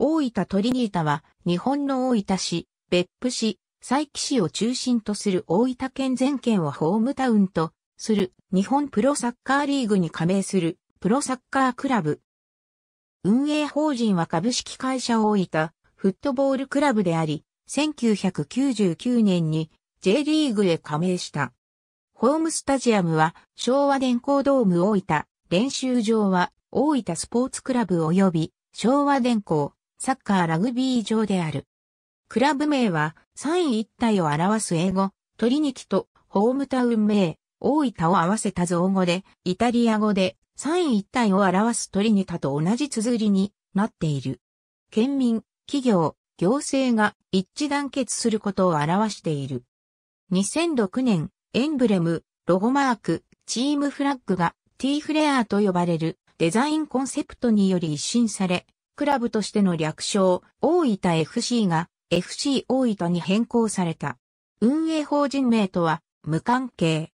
大分トリニータは日本の大分市、別府市、佐伯市を中心とする大分県全県をホームタウンとする日本プロサッカーリーグに加盟するプロサッカークラブ。運営法人は株式会社大分フットボールクラブであり、1999年に J リーグへ加盟した。ホームスタジアムは昭和電工ドーム大分、練習場は大分スポーツクラブ及び昭和電工サッカーラグビー場である。クラブ名は、三位一体を表す英語、トリニキとホームタウン名、大分を合わせた造語で、イタリア語で、三位一体を表すトリニタと同じ綴りになっている。県民、企業、行政が一致団結することを表している。2006年、エンブレム、ロゴマーク、チームフラッグが T フレアと呼ばれるデザインコンセプトにより一新され、クラブとしての略称、大分 FC が FC 大分に変更された。運営法人名とは無関係。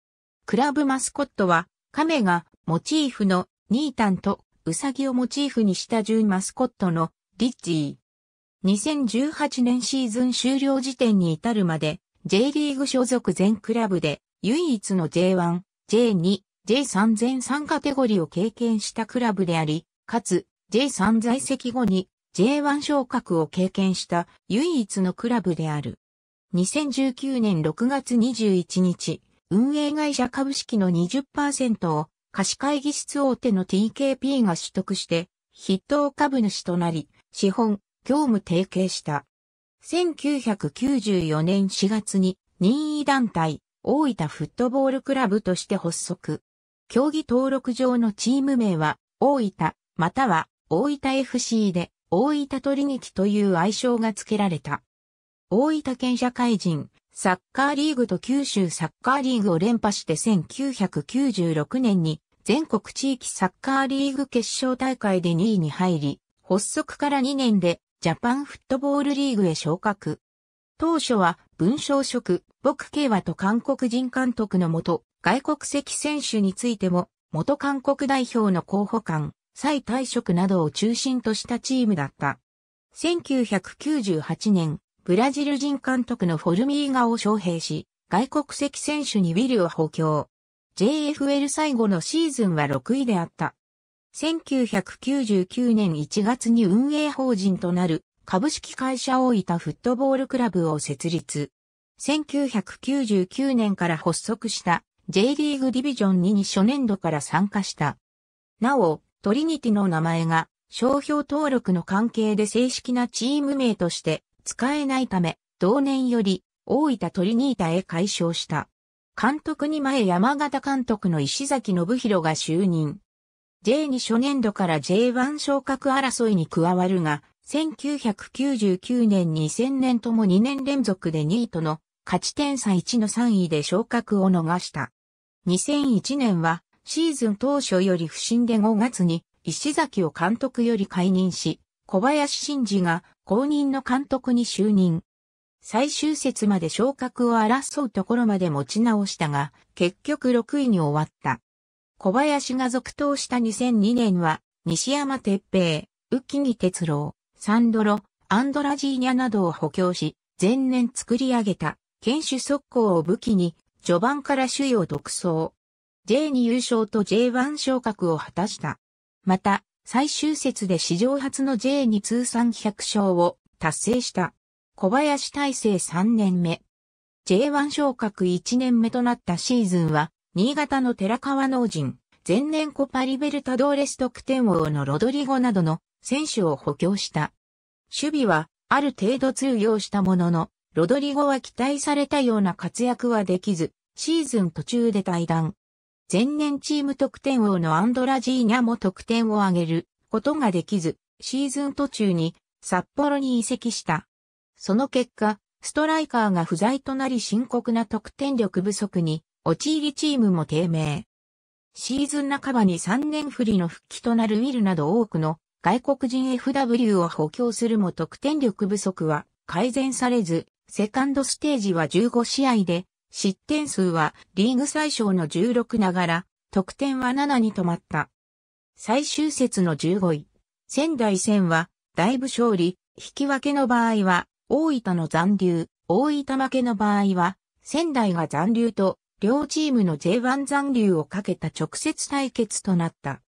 クラブマスコットは、亀がモチーフのニータンとウサギをモチーフにした準マスコットのリッジー。2018年シーズン終了時点に至るまで J リーグ所属全クラブで唯一の J1、J2、J3 全3カテゴリーを経験したクラブであり、かつ J3 在籍後に J1 昇格を経験した唯一のクラブである。2019年6月21日、運営会社株式の20%を貸し会議室大手の TKP が取得して、筆頭株主となり、資本、業務提携した。1994年4月に任意団体、大分フットボールクラブとして発足。競技登録上のチーム名は、大分、または大分 FC で大分トリニティという愛称が付けられた。大分県社会人、サッカーリーグと九州サッカーリーグを連覇して1996年に全国地域サッカーリーグ決勝大会で2位に入り、発足から2年でジャパンフットボールリーグへ昇格。当初は文章職、僕慶和と韓国人監督のもと、外国籍選手についても、元韓国代表の候補官、再退職などを中心としたチームだった。1998年、ブラジル人監督のフォルミーガを招聘し、外国籍選手にウィルを補強。JFL 最後のシーズンは6位であった。1999年1月に運営法人となる株式会社大分フットボールクラブを設立。1999年から発足した J リーグディビジョン2に初年度から参加した。なお、トリニティの名前が商標登録の関係で正式なチーム名として使えないため、同年より大分トリニータへ改称した。監督に前山形監督の石崎信弘が就任。J2 初年度から J1 昇格争いに加わるが、1999年2000年とも2年連続で2位との勝ち点差1の3位で昇格を逃した。2001年はシーズン当初より不振で5月に石崎を監督より解任し、小林真二が公認の監督に就任。最終節まで昇格を争うところまで持ち直したが、結局6位に終わった。小林が続投した2002年は、西山哲平、浮木哲郎、サンドロ、アンドラジーニャなどを補強し、前年作り上げた、堅守速攻を武器に、序盤から首位を独走。J2 優勝と J1 昇格を果たした。また、最終節で史上初の J2 通算100勝を達成した。小林大成3年目。J1 昇格1年目となったシーズンは、新潟の寺川農人、前年コパリベルタドーレス得点王のロドリゴなどの選手を補強した。守備は、ある程度通用したものの、ロドリゴは期待されたような活躍はできず、シーズン途中で退団。前年チーム得点王のアンドラジーニャも得点を挙げることができず、シーズン途中に札幌に移籍した。その結果、ストライカーが不在となり深刻な得点力不足に陥りチームも低迷。シーズン半ばに3年振りの復帰となるウィルなど多くの外国人 FW を補強するも得点力不足は改善されず、セカンドステージは15試合で失点数はリーグ最小の16ながら、得点は7に止まった。最終節の15位、仙台戦は、だいぶ勝利、引き分けの場合は、大分の残留、大分負けの場合は、仙台が残留と、両チームの J1 残留をかけた直接対決となった。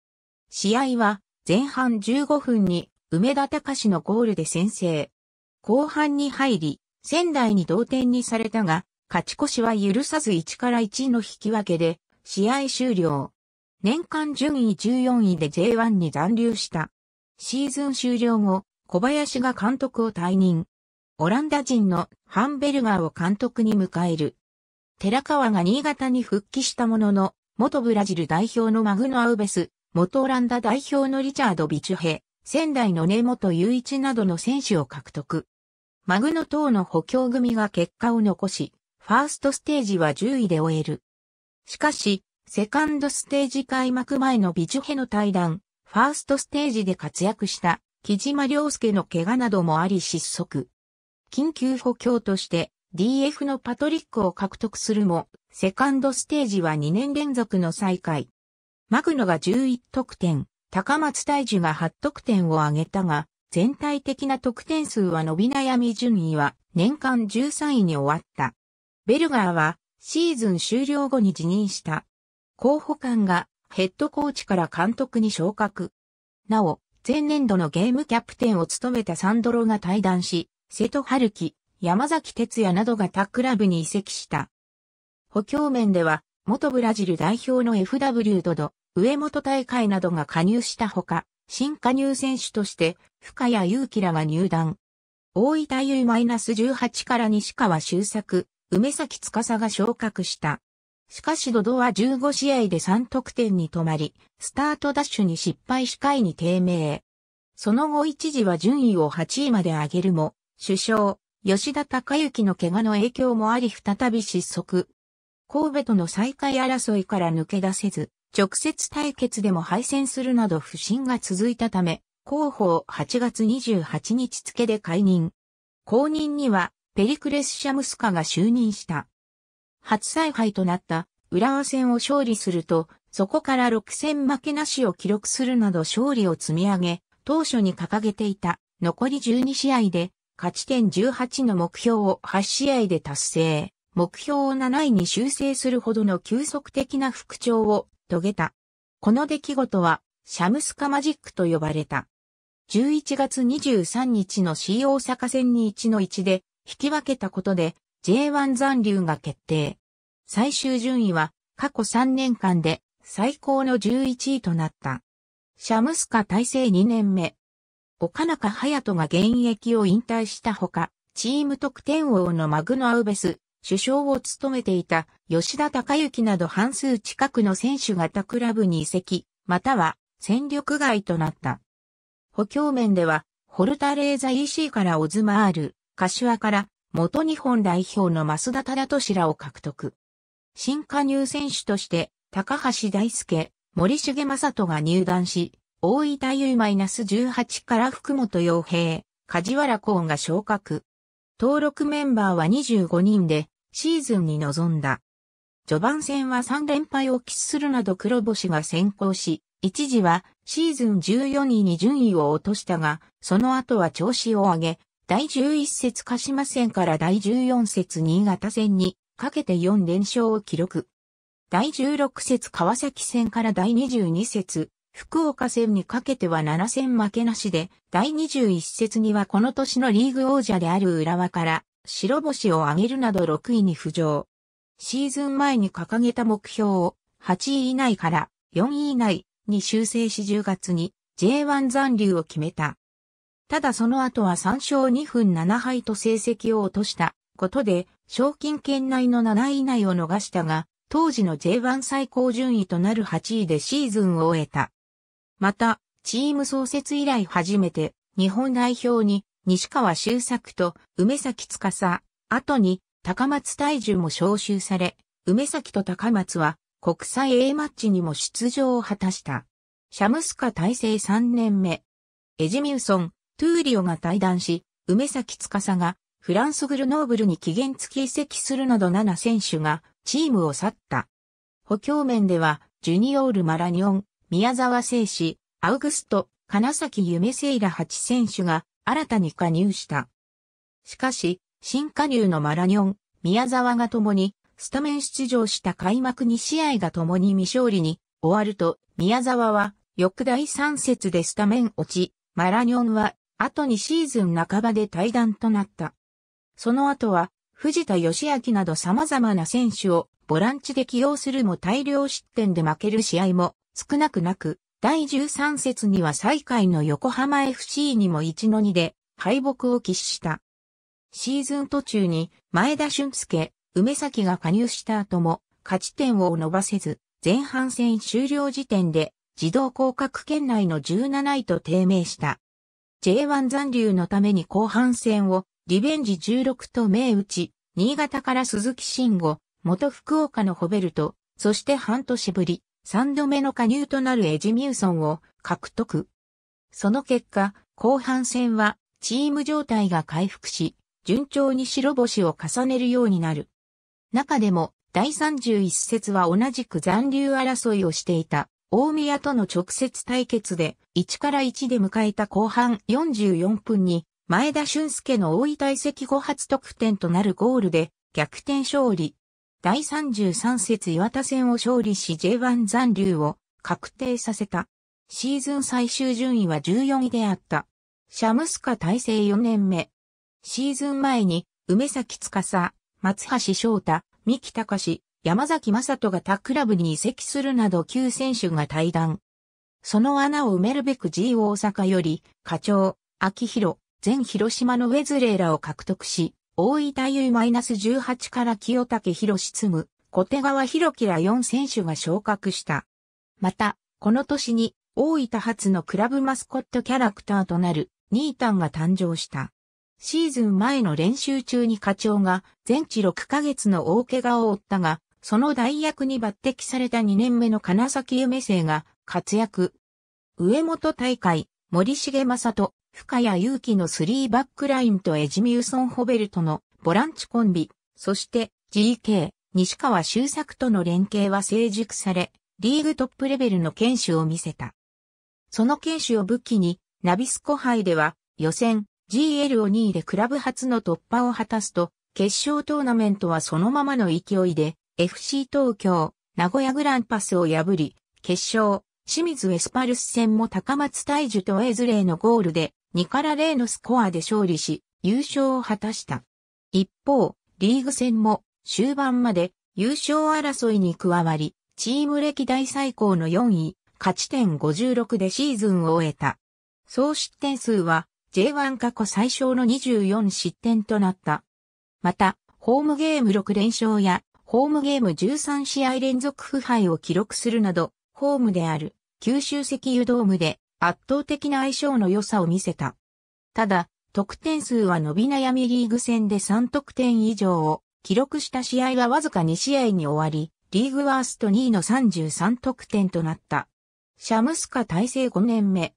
試合は、前半15分に、梅田隆のゴールで先制。後半に入り、仙台に同点にされたが、勝ち越しは許さず1から1の引き分けで、試合終了。年間順位14位で J1 に残留した。シーズン終了後、小林が監督を退任。オランダ人のハンベルガーを監督に迎える。寺川が新潟に復帰したものの、元ブラジル代表のマグノアウベス、元オランダ代表のリチャード・ビチュヘ、仙台の根本雄一などの選手を獲得。マグノ等の補強組が結果を残し、ファーストステージは10位で終える。しかし、セカンドステージ開幕前のビジュヘの対談、ファーストステージで活躍した木島良介の怪我などもあり失速。緊急補強として DF のパトリックを獲得するも、セカンドステージは2年連続の再開。マグノが11得点、高松大樹が8得点を挙げたが、全体的な得点数は伸び悩み順位は年間13位に終わった。ベルガーはシーズン終了後に辞任した。候補官がヘッドコーチから監督に昇格。なお、前年度のゲームキャプテンを務めたサンドロが退団し、瀬戸春樹、山崎哲也などがタックラブに移籍した。補強面では、元ブラジル代表の FW ドド、上本大会などが加入したほか、新加入選手として、深谷祐希らが入団。大分ス1 8から西川周作、梅崎司が昇格した。しかしドドは15試合で3得点に止まり、スタートダッシュに失敗し会に低迷。その後一時は順位を8位まで上げるも、首相、吉田隆之の怪我の影響もあり再び失速。神戸との再開争いから抜け出せず、直接対決でも敗戦するなど不振が続いたため、広報8月28日付で解任。公認にはペリクレス・シャムスカが就任した。初采配となった浦和戦を勝利すると、そこから6戦負けなしを記録するなど勝利を積み上げ、当初に掲げていた残り12試合で勝ち点18の目標を8試合で達成。目標を7位に修正するほどの急速的な復調を遂げた。この出来事はシャムスカマジックと呼ばれた。11月23日の C 大阪戦に1の1で引き分けたことで J1 残留が決定。最終順位は過去3年間で最高の11位となった。シャムスカ体制2年目。岡中隼人が現役を引退したほか、チーム得点王のマグノアウベス、首相を務めていた吉田隆之など半数近くの選手が他クラブに移籍、または戦力外となった。補強面では、ホルタレーザ EC からオズマール、柏から元日本代表の増田忠俊らを獲得。新加入選手として高橋大輔、森重正人が入団し、大分 U-18 から福本洋平、梶原幸が昇格。登録メンバーは25人でシーズンに臨んだ。序盤戦は3連敗を喫するなど黒星が先行し、一時はシーズン14位に順位を落としたが、その後は調子を上げ、第11節鹿島戦から第14節新潟戦にかけて4連勝を記録。第16節川崎戦から第22節福岡戦にかけては7戦負けなしで、第21節にはこの年のリーグ王者である浦和から白星を挙げるなど6位に浮上。シーズン前に掲げた目標を8位以内から4位以内に修正し10月に J1 残留を決めた。ただその後は3勝2分7敗と成績を落としたことで、賞金圏内の7位以内を逃したが、当時の J1 最高順位となる8位でシーズンを終えた。また、チーム創設以来初めて、日本代表に西川修作と梅崎司、後に高松大樹も招集され、梅崎と高松は国際 A マッチにも出場を果たした。シャムスカ体制3年目。エジミューソン、トゥーリオが対談し、梅崎司がフランスグルノーブルに期限付き移籍するなど7選手がチームを去った。補強面では、ジュニオール・マラニオン、宮沢聖子、アウグスト、金崎夢聖ら8選手が新たに加入した。しかし、新加入のマラニョン、宮沢が共にスタメン出場した開幕2試合が共に未勝利に終わると、宮沢は翌第3節でスタメン落ち、マラニョンは後にシーズン半ばで退団となった。その後は、藤田義明など様々な選手をボランチで起用するも大量失点で負ける試合も少なくなく、第13節には最下位の横浜 FC にも1の2で敗北を喫した。シーズン途中に前田俊介、梅崎が加入した後も勝ち点を伸ばせず、前半戦終了時点で自動降格圏内の17位と低迷した。J1 残留のために後半戦をリベンジ16と銘打ち、新潟から鈴木慎吾、元福岡のホベルト、そして半年ぶり、3度目の加入となるエジミューソンを獲得。その結果、後半戦はチーム状態が回復し、順調に白星を重ねるようになる。中でも、第31節は同じく残留争いをしていた大宮との直接対決で1から1で迎えた後半44分に前田俊介の大分大石後初得点となるゴールで逆転勝利。第33節岩田戦を勝利し J1 残留を確定させた。シーズン最終順位は14位であった。シャムスカ体制4年目。シーズン前に梅崎司、松橋翔太、三木隆、山崎正人が他クラブに移籍するなど旧選手が対談。その穴を埋めるべく G 大阪より、課長、秋広、前広島のウェズレーらを獲得し、大分マイナス1 8から清武広む、小手川博樹ら4選手が昇格した。また、この年に、大分初のクラブマスコットキャラクターとなる、ニータンが誕生した。シーズン前の練習中に課長が全治6ヶ月の大怪我を負ったが、その代役に抜擢された2年目の金崎夢生が活躍。上本大会、森重正人、深谷祐希の3バックラインとエジミューソン・ホベルとのボランチコンビ、そして GK、西川周作との連携は成熟され、リーグトップレベルの剣手を見せた。その剣手を武器に、ナビスコ杯では予選 GL を2位でクラブ初の突破を果たすと、決勝トーナメントはそのままの勢いで FC 東京、名古屋グランパスを破り、決勝、清水エスパルス戦も高松大樹とエズレイのゴールで2から0のスコアで勝利し、優勝を果たした。一方、リーグ戦も終盤まで優勝争いに加わり、チーム歴代最高の4位、勝ち点56でシーズンを終えた。総失点数は J1 過去最小の24失点となった。また、ホームゲーム6連勝やホームゲーム13試合連続不敗を記録するなど、ホームである九州石油ドームで圧倒的な相性の良さを見せた。ただ、得点数は伸び悩みリーグ戦で3得点以上を記録した試合はわずか2試合に終わり、リーグワースト2位の33得点となった。シャムスカ体制5年目。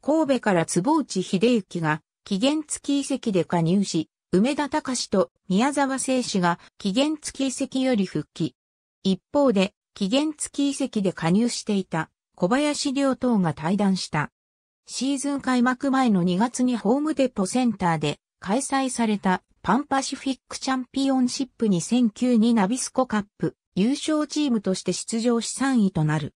神戸から坪内秀幸が期限付き移籍で加入し、梅田隆と宮沢聖氏が期限付き遺跡より復帰。一方で、期限付き遺跡で加入していた小林亮等が対談した。シーズン開幕前の2月にホームデポセンターで開催されたパンパシフィックチャンピオンシップ2009にナビスコカップ優勝チームとして出場し3位となる。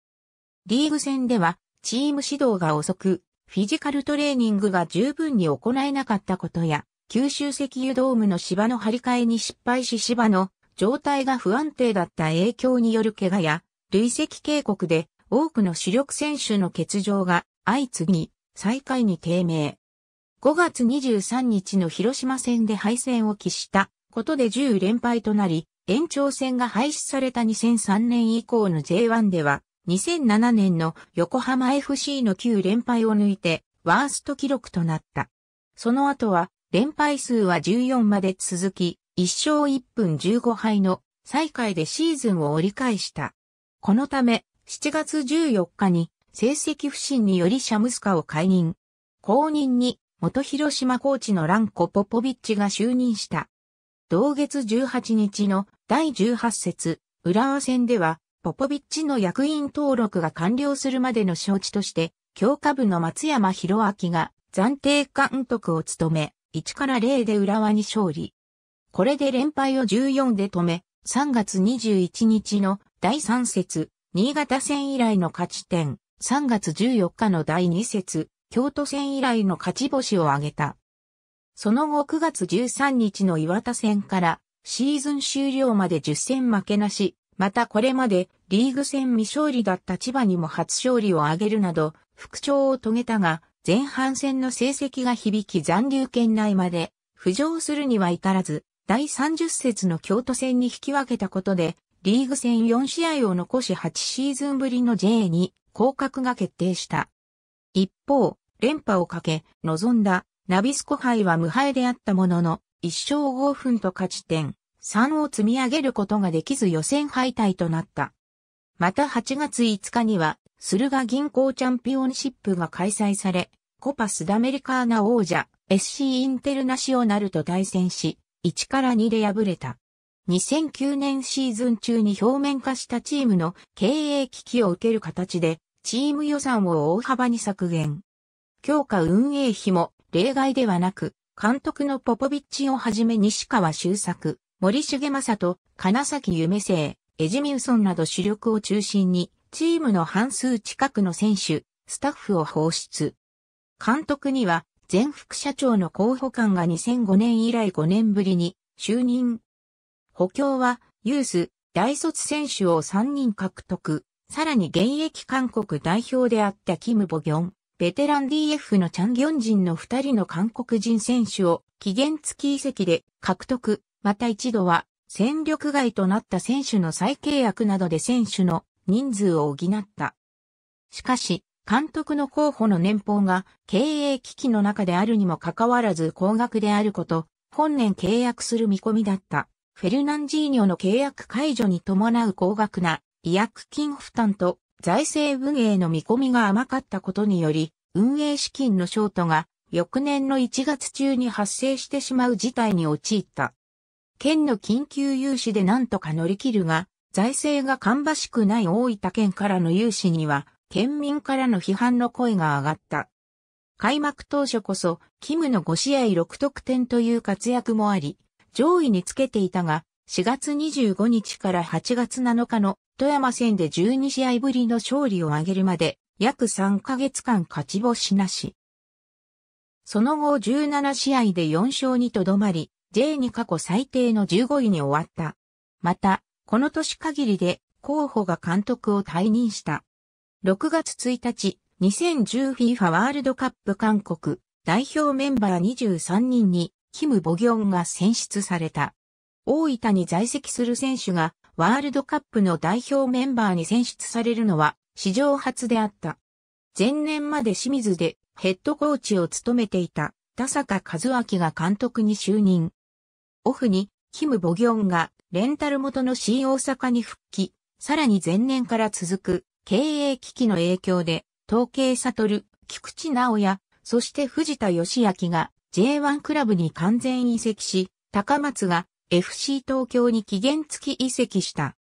リーグ戦ではチーム指導が遅く、フィジカルトレーニングが十分に行えなかったことや、九州石油ドームの芝の張り替えに失敗し芝の状態が不安定だった影響による怪我や累積警告で多くの主力選手の欠場が相次ぎ最下位に低迷。5月23日の広島戦で敗戦を喫したことで10連敗となり延長戦が廃止された2003年以降の J1 では2007年の横浜 FC の9連敗を抜いてワースト記録となった。その後は連敗数は14まで続き、1勝1分15敗の最下位でシーズンを折り返した。このため、7月14日に成績不振によりシャムスカを解任。後任に元広島コーチのランコ・ポポビッチが就任した。同月18日の第18節、浦和戦では、ポポビッチの役員登録が完了するまでの招致として、強化部の松山博明が暫定監督を務め、1から0で浦和に勝利。これで連敗を14で止め、3月21日の第3節、新潟戦以来の勝ち点、3月14日の第2節、京都戦以来の勝ち星を挙げた。その後9月13日の岩田戦からシーズン終了まで10戦負けなし、またこれまでリーグ戦未勝利だった千葉にも初勝利を挙げるなど、復調を遂げたが、前半戦の成績が響き残留圏内まで浮上するには至らず、第30節の京都戦に引き分けたことで、リーグ戦4試合を残し8シーズンぶりの j に降格が決定した。一方、連覇をかけ、臨んだナビスコ杯は無敗であったものの、1勝5分と勝ち点3を積み上げることができず予選敗退となった。また8月5日には駿河銀行チャンピオンシップが開催され、コパスダメリカーナ王者 SC インテルナシオナルと対戦し、1から2で敗れた。2009年シーズン中に表面化したチームの経営危機を受ける形で、チーム予算を大幅に削減。強化運営費も例外ではなく、監督のポポビッチをはじめ西川修作、森重正人、金崎夢生、エジミウソンなど主力を中心に、チームの半数近くの選手、スタッフを放出。監督には前副社長の候補官が2005年以来5年ぶりに就任。補強はユース、大卒選手を3人獲得。さらに現役韓国代表であったキム・ボギョン、ベテラン DF のチャン・ギョンジンの2人の韓国人選手を期限付き移籍で獲得。また一度は戦力外となった選手の再契約などで選手の人数を補った。しかし、監督の候補の年俸が経営危機の中であるにもかかわらず高額であること、本年契約する見込みだった。フェルナンジーニョの契約解除に伴う高額な違約金負担と財政運営の見込みが甘かったことにより、運営資金のショートが翌年の1月中に発生してしまう事態に陥った。県の緊急融資で何とか乗り切るが、財政が芳しくない大分県からの融資には、県民からの批判の声が上がった。開幕当初こそ、キムの5試合6得点という活躍もあり、上位につけていたが、4月25日から8月7日の富山戦で12試合ぶりの勝利を挙げるまで、約3ヶ月間勝ち星なし。その後17試合で4勝にとどまり、J に過去最低の15位に終わった。また、この年限りで候補が監督を退任した。6月1日、2010FIFA ワールドカップ韓国代表メンバー23人にキム・ボギョンが選出された。大分に在籍する選手がワールドカップの代表メンバーに選出されるのは史上初であった。前年まで清水でヘッドコーチを務めていた田坂和明が監督に就任。オフにキム・ボギョンがレンタル元の新大阪に復帰、さらに前年から続く経営危機の影響で、統計悟、菊池直也、そして藤田義明が J1 クラブに完全移籍し、高松が FC 東京に期限付き移籍した。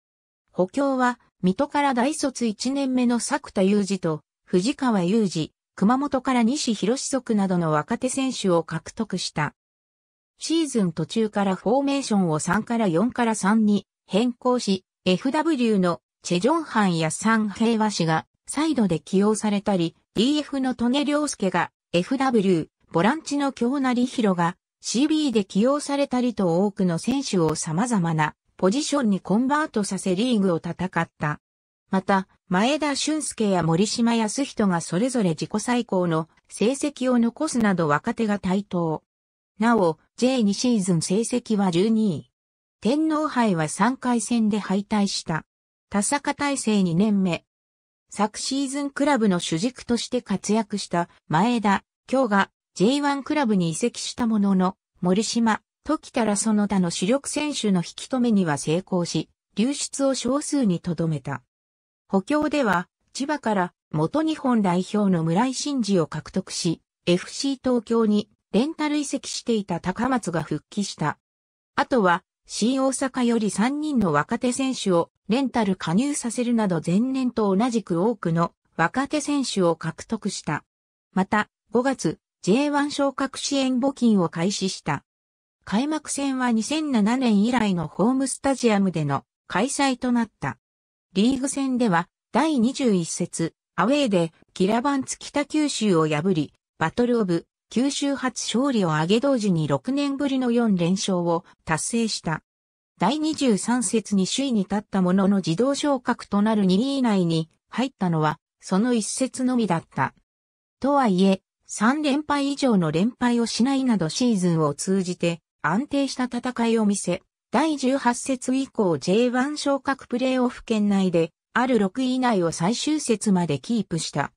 補強は、水戸から大卒1年目の作田裕二と、藤川裕二、熊本から西広志族などの若手選手を獲得した。シーズン途中からフォーメーションを3から4から3に変更し、FW のチェジョンハンやサンヘイワ氏がサイドで起用されたり、DF のトリョウスケが FW、ボランチの京成広が CB で起用されたりと多くの選手を様々なポジションにコンバートさせリーグを戦った。また、前田俊介や森島康人がそれぞれ自己最高の成績を残すなど若手が台頭。なお、J2 シーズン成績は12位。天皇杯は3回戦で敗退した。田坂大成2年目。昨シーズンクラブの主軸として活躍した前田、今日が J1 クラブに移籍したものの、森島、時田らその他の主力選手の引き止めには成功し、流出を少数に留めた。補強では、千葉から元日本代表の村井真二を獲得し、FC 東京にレンタル移籍していた高松が復帰した。あとは、新大阪より3人の若手選手をレンタル加入させるなど前年と同じく多くの若手選手を獲得した。また、5月、J1 昇格支援募金を開始した。開幕戦は2007年以来のホームスタジアムでの開催となった。リーグ戦では第21節、アウェーでキラバンツ北九州を破り、バトルオブ九州初勝利を挙げ同時に6年ぶりの4連勝を達成した。第23節に首位に立ったものの自動昇格となる2位以内に入ったのは、その1節のみだった。とはいえ、3連敗以上の連敗をしないなどシーズンを通じて安定した戦いを見せ、第18節以降 J1 昇格プレイオフ圏内で、ある6位以内を最終節までキープした。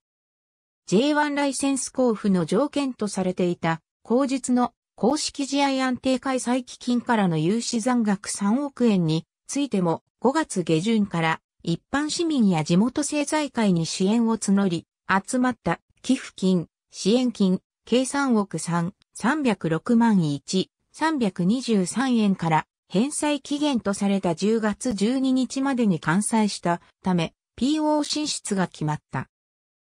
J1 ライセンス交付の条件とされていた、後日の公式試合安定開催基金からの融資残額3億円についても5月下旬から一般市民や地元政財界に支援を募り、集まった寄付金、支援金、計3億3、306万1、323円から返済期限とされた10月12日までに完済したため、PO 進出が決まった。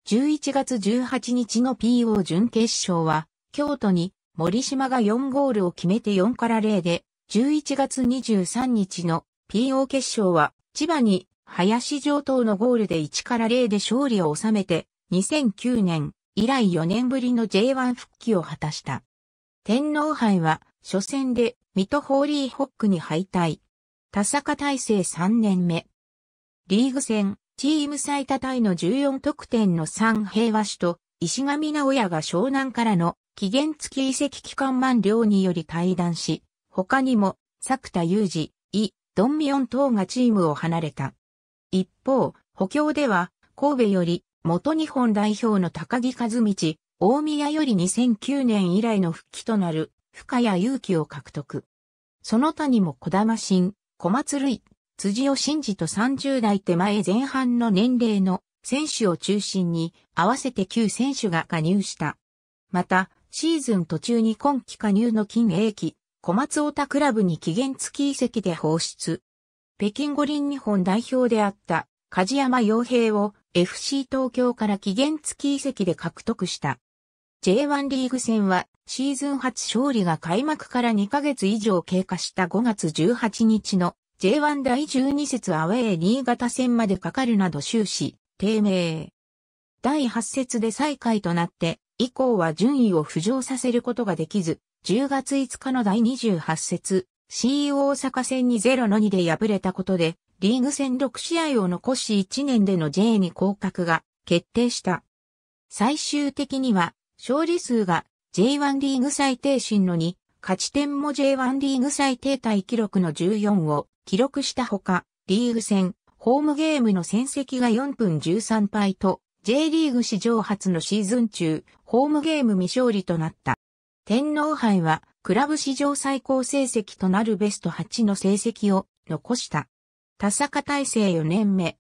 11月18日の PO 準決勝は、京都に森島が4ゴールを決めて4から0で、11月23日の PO 決勝は、千葉に林上等のゴールで1から0で勝利を収めて、2009年以来4年ぶりの J1 復帰を果たした。天皇杯は、初戦で、水戸ホーリーホックに敗退。田坂大成3年目。リーグ戦、チーム最多タイの14得点の三平和氏と石上直也が湘南からの期限付き移籍期間満了により退団し、他にも作田裕二、イ、ドンミオン等がチームを離れた。一方、補強では神戸より元日本代表の高木和道、大宮より2009年以来の復帰となる深谷祐気を獲得。その他にも小玉新、小松類、辻尾真二と30代手前前半の年齢の選手を中心に合わせて9選手が加入した。また、シーズン途中に今季加入の金英機、小松太クラブに期限付き移籍で放出。北京五輪日本代表であった梶山洋平を FC 東京から期限付き移籍で獲得した。J1 リーグ戦はシーズン初勝利が開幕から2ヶ月以上経過した5月18日の J1 第12節アウェー新潟戦までかかるなど終始、低迷。第8節で最下位となって、以降は順位を浮上させることができず、10月5日の第28節、c e o 大阪戦に0の2で敗れたことで、リーグ戦6試合を残し1年での J に降格が決定した。最終的には、勝利数が J1 リーグ最低進の2、勝ち点も J1 リーグ最低対記録の14を記録したほか、リーグ戦、ホームゲームの戦績が4分13敗と、J リーグ史上初のシーズン中、ホームゲーム未勝利となった。天皇杯は、クラブ史上最高成績となるベスト8の成績を残した。田坂体制4年目。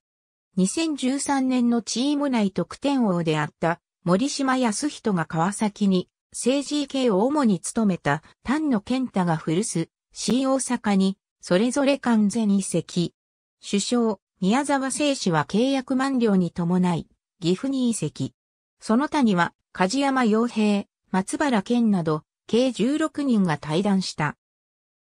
2013年のチーム内得点王であった森島康人が川崎に政治系を主に務めた丹野健太が古巣、新大阪にそれぞれ完全遺跡。首相、宮沢聖氏は契約満了に伴い、岐阜に移籍。その他には、梶山洋平、松原健など、計16人が対談した。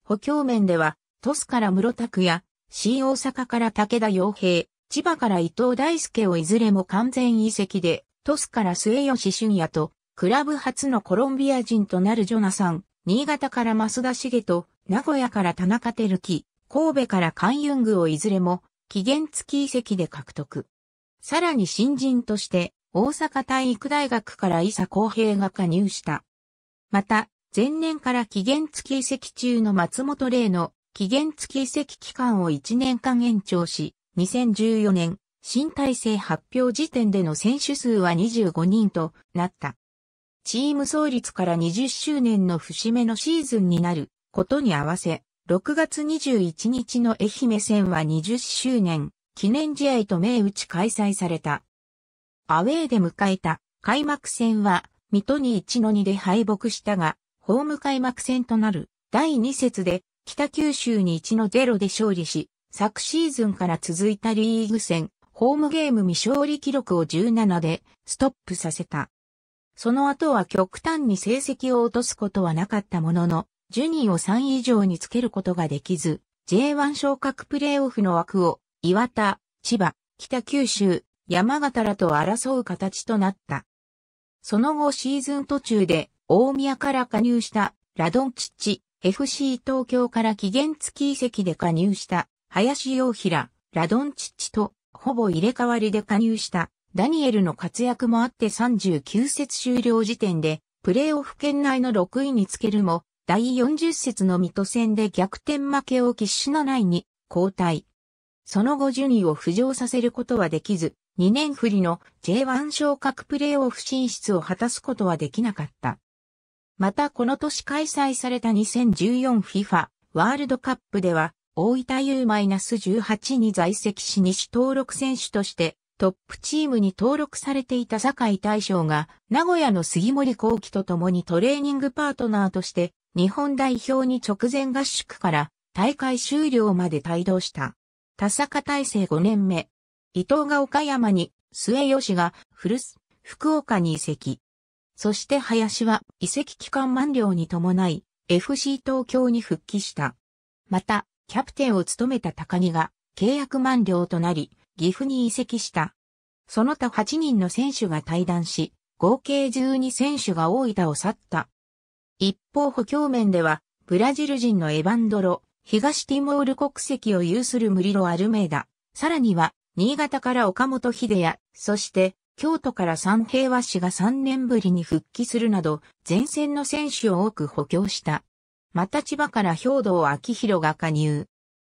補強面では、トスから室拓や、新大阪から武田洋平、千葉から伊藤大輔をいずれも完全移籍で、トスから末吉俊也と、クラブ初のコロンビア人となるジョナさん、新潟から増田茂と、名古屋から田中照樹、神戸からカンユングをいずれも、期限付き遺跡で獲得。さらに新人として、大阪体育大学から伊佐公平が加入した。また、前年から期限付き遺跡中の松本玲の期限付き遺跡期間を1年間延長し、2014年、新体制発表時点での選手数は25人となった。チーム創立から20周年の節目のシーズンになることに合わせ、6月21日の愛媛戦は20周年記念試合と銘打ち開催された。アウェーで迎えた開幕戦は、水戸に1の2で敗北したが、ホーム開幕戦となる第2節で北九州に1の0で勝利し、昨シーズンから続いたリーグ戦、ホームゲーム未勝利記録を17でストップさせた。その後は極端に成績を落とすことはなかったものの、ジュニーを3位以上につけることができず、J1 昇格プレーオフの枠を、岩田、千葉、北九州、山形らと争う形となった。その後シーズン途中で、大宮から加入した、ラドンチッチ、FC 東京から期限付き移籍で加入した、林洋平、ラドンチッチと、ほぼ入れ替わりで加入した、ダニエルの活躍もあって39節終了時点で、プレーオフ圏内の6位につけるも、第40節の水戸戦で逆転負けを喫しのないに交代。その後順位を浮上させることはできず、2年振りの J1 昇格プレーオフ進出を果たすことはできなかった。またこの年開催された 2014FIFA ワールドカップでは、大分 U-18 に在籍し西登録選手としてトップチームに登録されていた坂井大将が名古屋の杉森幸喜と共にトレーニングパートナーとして日本代表に直前合宿から大会終了まで帯同した。田坂体制5年目。伊藤が岡山に、末吉が古巣、福岡に移籍。そして林は移籍期間満了に伴い、FC 東京に復帰した。また、キャプテンを務めた高木が契約満了となり、岐阜に移籍した。その他8人の選手が対談し、合計12選手が大分を去った。一方補強面では、ブラジル人のエヴァンドロ、東ティモール国籍を有するムリロ・アルメイダ、さらには、新潟から岡本秀也、そして、京都から三平和氏が3年ぶりに復帰するなど、前線の選手を多く補強した。また千葉から兵道明宏が加入。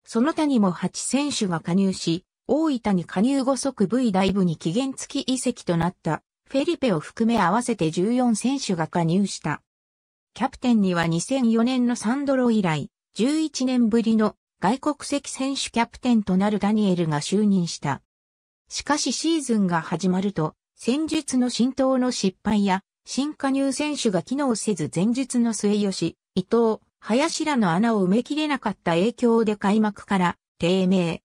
その他にも8選手が加入し、大分に加入後即 V 位。大ブに期限付き移籍となった、フェリペを含め合わせて14選手が加入した。キャプテンには2004年のサンドロ以来、11年ぶりの外国籍選手キャプテンとなるダニエルが就任した。しかしシーズンが始まると、戦術の浸透の失敗や、新加入選手が機能せず前述の末吉、伊藤、林らの穴を埋めきれなかった影響で開幕から低迷。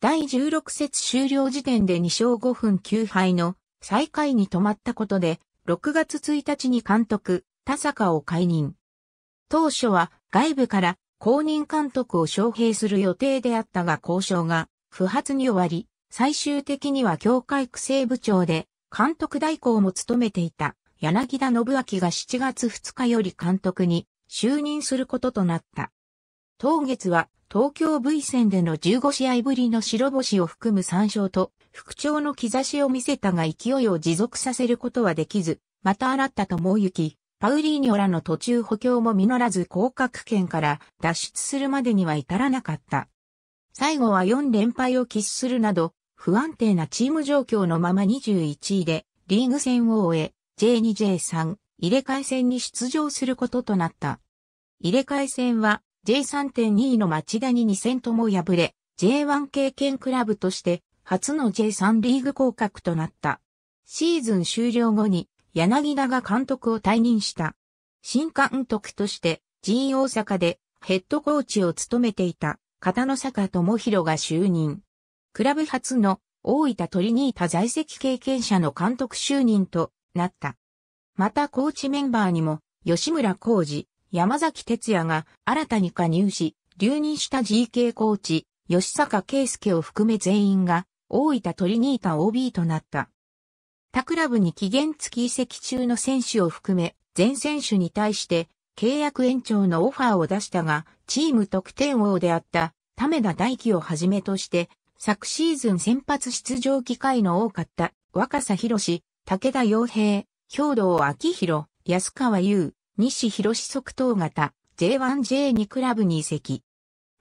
第16節終了時点で2勝5分9敗の最下位に止まったことで、6月1日に監督、田坂を解任。当初は外部から公認監督を招聘する予定であったが交渉が不発に終わり、最終的には協会区政部長で監督代行も務めていた柳田信明が7月2日より監督に就任することとなった。当月は東京 V 戦での15試合ぶりの白星を含む3勝と復調の兆しを見せたが勢いを持続させることはできず、また新田ゆき、パウリーニョらの途中補強も実らず降格圏から脱出するまでには至らなかった。最後は4連敗を喫するなど、不安定なチーム状況のまま21位でリーグ戦を終え、J2J3 入れ替え戦に出場することとなった。入れ替え戦は J3.2 位の町田に2戦とも敗れ、J1 経験クラブとして初の J3 リーグ降格となった。シーズン終了後に柳田が監督を退任した。新監督として、G 大阪でヘッドコーチを務めていた片野坂智弘が就任。クラブ初の大分トリニータ在籍経験者の監督就任となった。またコーチメンバーにも吉村浩二、山崎哲也が新たに加入し、留任した GK コーチ、吉坂圭介を含め全員が大分トリニータ OB となった。他クラブに期限付き移籍中の選手を含め、全選手に対して契約延長のオファーを出したが、チーム得点王であった為田大輝をはじめとして、昨シーズン先発出場機会の多かった若狭博士、武田洋平、兵道明宏、安川優、西博士即答型、J1J2 クラブに移籍。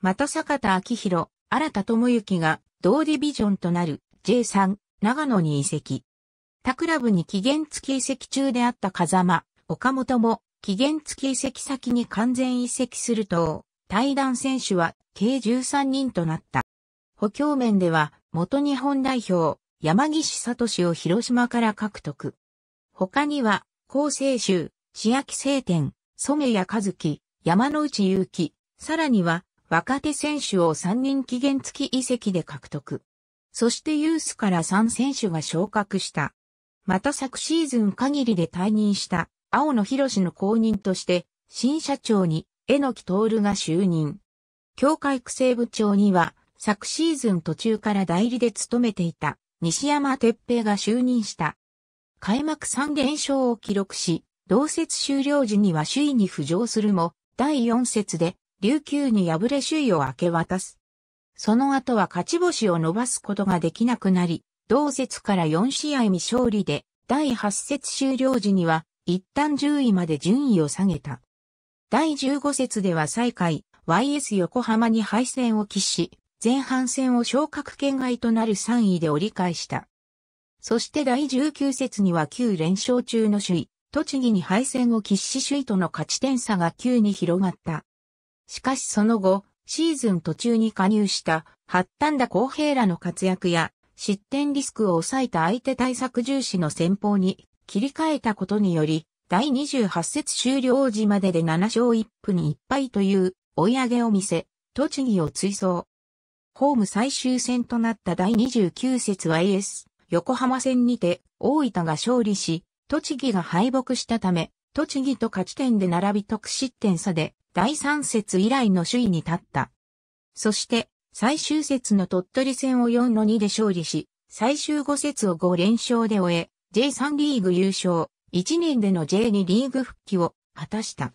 また坂田明宏、新田智之が同ディビジョンとなる J3 長野に移籍。他クラブに期限付き移籍中であった風間、岡本も期限付き移籍先に完全移籍すると、対談選手は計13人となった。補強面では元日本代表、山岸聡を広島から獲得。他には、高生州、千秋聖天、染谷和樹、山内祐樹、さらには、若手選手を3人期限付き移籍で獲得。そしてユースから3選手が昇格した。また昨シーズン限りで退任した青野博の後任として、新社長に榎木徹が就任。協会区政部長には、昨シーズン途中から代理で務めていた西山哲平が就任した。開幕3連勝を記録し、同節終了時には首位に浮上するも、第4節で琉球に敗れ首位を明け渡す。その後は勝ち星を伸ばすことができなくなり、同節から4試合未勝利で、第8節終了時には、一旦10位まで順位を下げた。第15節では最下位、YS 横浜に敗戦を喫し、前半戦を昇格圏外となる3位で折り返した。そして第19節には9連勝中の首位、栃木に敗戦を喫し首位との勝ち点差が9に広がった。しかしその後、シーズン途中に加入した、八端田公平らの活躍や、失点リスクを抑えた相手対策重視の戦法に切り替えたことにより、第28節終了時までで7勝1分に1敗という追い上げを見せ、栃木を追走。ホーム最終戦となった第29節 YS 横浜戦にて大分が勝利し、栃木が敗北したため、栃木と勝ち点で並び得失点差で第3節以来の首位に立った。そして最終節の鳥取戦を4の2で勝利し、最終5節を5連勝で終え、J3 リーグ優勝、1年での J2 リーグ復帰を果たした。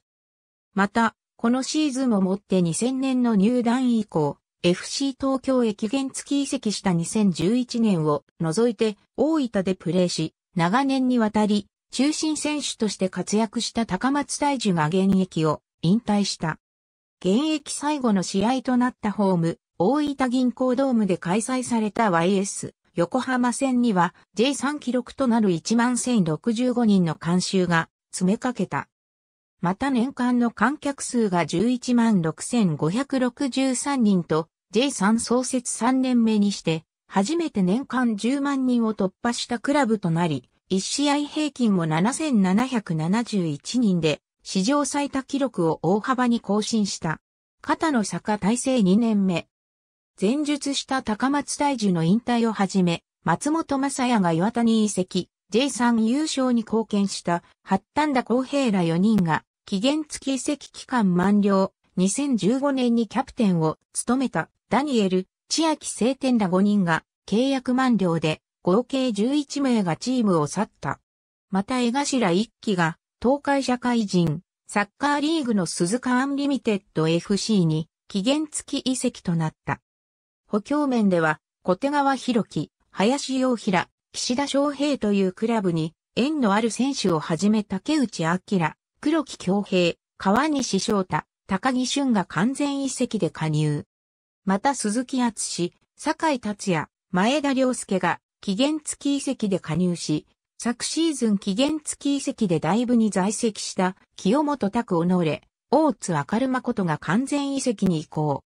また、このシーズンをもって2000年の入団以降、FC 東京駅原付き移籍した2011年を除いて大分でプレーし、長年にわたり中心選手として活躍した高松大樹が現役を引退した。現役最後の試合となったホーム、大分銀行ドームで開催された YS 横浜戦には J3 記録となる11,065人の監修が詰めかけた。また年間の観客数が116,563人と J3 創設3年目にして初めて年間10万人を突破したクラブとなり、1試合平均も7771人で史上最多記録を大幅に更新した。片野坂体制2年目、前述した高松大樹の引退をはじめ、松本正也が岩谷に移籍、J3 優勝に貢献した、八反田公平ら4人が、期限付き移籍期間満了、2015年にキャプテンを務めた、ダニエル、千秋晴天ら5人が、契約満了で、合計11名がチームを去った。また江頭一騎が、東海社会人、サッカーリーグの鈴鹿アンリミテッド FC に、期限付き移籍となった。補強面では、小手川博樹、林洋平、岸田昌平というクラブに縁のある選手をはじめ竹内明、黒木京平、川西翔太、高木俊が完全移籍で加入。また鈴木厚氏、酒井達也、前田良介が期限付き移籍で加入し、昨シーズン期限付き移籍で大部に在籍した清本拓己、大津明るまことが完全移籍に移行。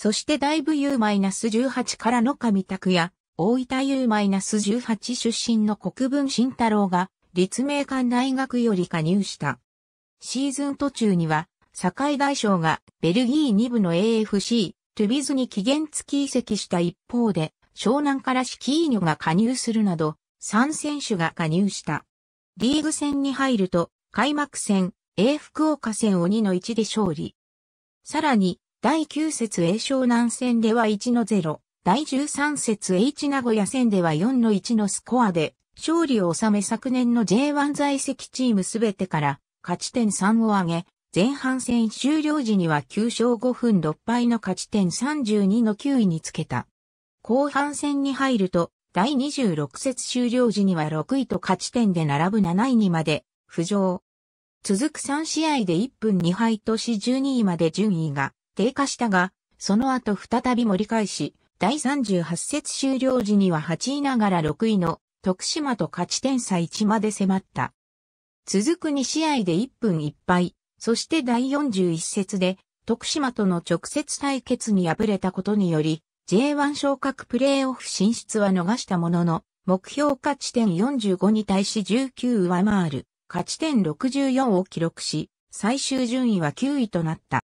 そして大部 U-18 からの上拓也、大分 U-18 出身の国分慎太郎が、立命館大学より加入した。シーズン途中には、堺大将がベルギー2部の AFC、トゥビズに期限付き移籍した一方で、湘南からシキーニョが加入するなど、3選手が加入した。リーグ戦に入ると、開幕戦、A 福岡戦を2の1で勝利。さらに、第9節 A 湘南戦では1の0、第13節 H 名古屋戦では4の1のスコアで、勝利を収め昨年の J1 在籍チームすべてから勝ち点3を挙げ、前半戦終了時には9勝5分6敗の勝ち点32の9位につけた。後半戦に入ると、第26節終了時には6位と勝ち点で並ぶ7位にまで浮上。続く3試合で1分2敗とし12位まで順位が低下したが、その後再び盛り返し、第38節終了時には8位ながら6位の徳島と勝ち点差1まで迫った。続く2試合で1分1敗、そして第41節で徳島との直接対決に敗れたことにより、J1 昇格プレーオフ進出は逃したものの、目標勝ち点45に対し19上回る、勝ち点64を記録し、最終順位は9位となった。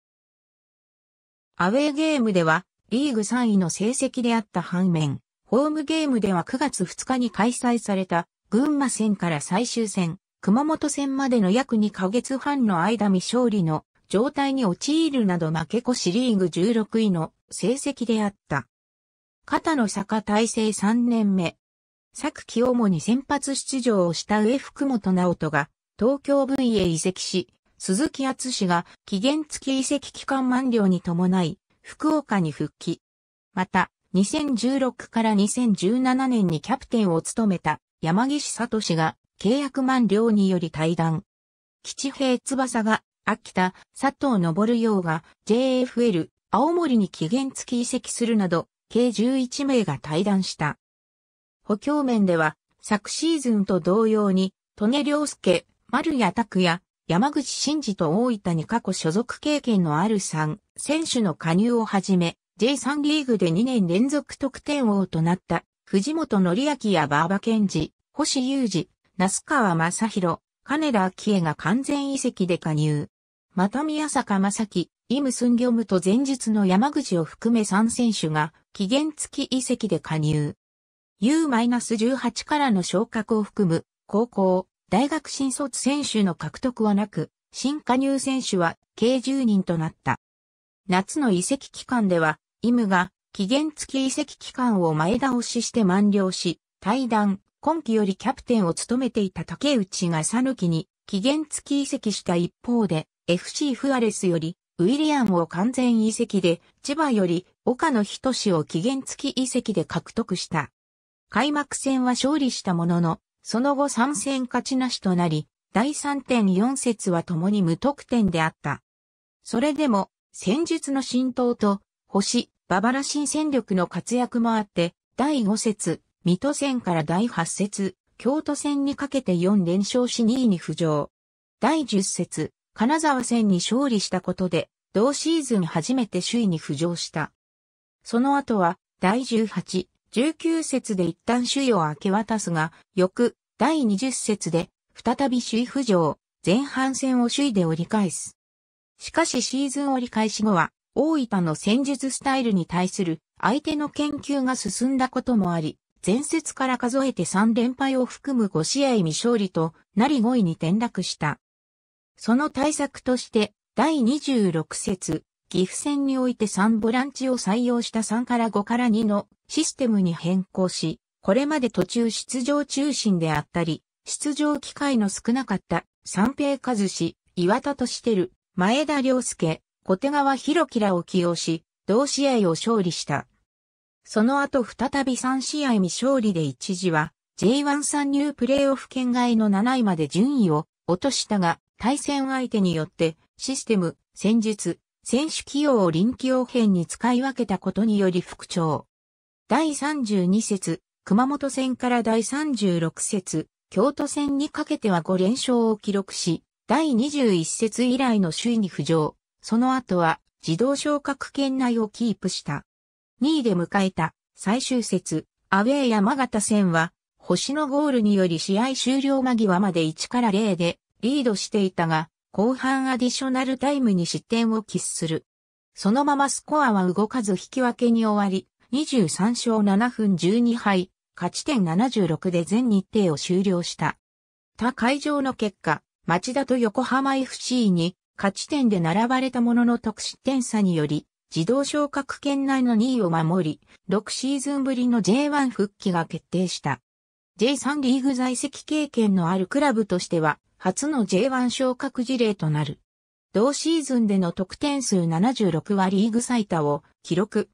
アウェーゲームでは、リーグ3位の成績であった反面、ホームゲームでは9月2日に開催された、群馬戦から最終戦、熊本戦までの約2ヶ月半の間未勝利の状態に陥るなど負け越しリーグ16位の成績であった。片野坂大成3年目。昨季主に先発出場をした上福本直人が東京分へ移籍し、鈴木厚氏が期限付き移籍期間満了に伴い、福岡に復帰。また、2016から2017年にキャプテンを務めた山岸聡が契約満了により退団。吉平翼が秋田佐藤昇陽が JFL 青森に期限付き移籍するなど、計11名が退団した。補強面では、昨シーズンと同様に、利根良介、丸谷拓也、山口真嗣と大分に過去所属経験のある3選手の加入をはじめ、J3 リーグで2年連続得点王となった藤本則明や馬場健二、星裕二、那須川正宏、金田昭恵が完全移籍で加入。また宮坂正樹、イムスンギョムと前述の山口を含め3選手が期限付き移籍で加入。U-18 からの昇格を含む高校、大学新卒選手の獲得はなく、新加入選手は計10人となった。夏の移籍期間では、イムが期限付き移籍期間を前倒しして満了し、対談、今季よりキャプテンを務めていた竹内がさぬきに期限付き移籍した一方で、FC フアレスよりウィリアムを完全移籍で、千葉より岡野仁を期限付き移籍で獲得した。開幕戦は勝利したものの、その後3戦勝ちなしとなり、第3.4節は共に無得点であった。それでも、戦術の浸透と、星、馬場ら新戦力の活躍もあって、第5節、水戸戦から第8節、京都戦にかけて4連勝し2位に浮上。第10節、金沢戦に勝利したことで、同シーズン初めて首位に浮上した。その後は、第18、19節で一旦首位を明け渡すが、翌、第20節で、再び首位浮上、前半戦を首位で折り返す。しかしシーズン折り返し後は、大分の戦術スタイルに対する相手の研究が進んだこともあり、前節から数えて3連敗を含む5試合未勝利となり5位に転落した。その対策として、第26節、岐阜戦において3ボランチを採用した3から5から2のシステムに変更し、これまで途中出場中心であったり、出場機会の少なかった三平和志、岩田としてる前田良介、小手川博樹らを起用し、同試合を勝利した。その後再び3試合未勝利で一時は J1 参入プレーオフ圏外の7位まで順位を落としたが、対戦相手によってシステム、戦術、選手起用を臨機応変に使い分けたことにより復調。第32節、熊本戦から第36節、京都戦にかけては5連勝を記録し、第21節以来の首位に浮上。その後は自動昇格圏内をキープした。2位で迎えた最終節、アウェー山形戦は、星のゴールにより試合終了間際まで1から0でリードしていたが、後半アディショナルタイムに失点を喫する。そのままスコアは動かず引き分けに終わり、23勝7分12敗、勝ち点76で全日程を終了した。他会場の結果、町田と横浜 FC に勝ち点で並ばれたものの得失点差により、自動昇格圏内の2位を守り、6シーズンぶりの J1 復帰が決定した。J3 リーグ在籍経験のあるクラブとしては、初の J1 昇格事例となる。同シーズンでの得点数76はリーグ最多を記録。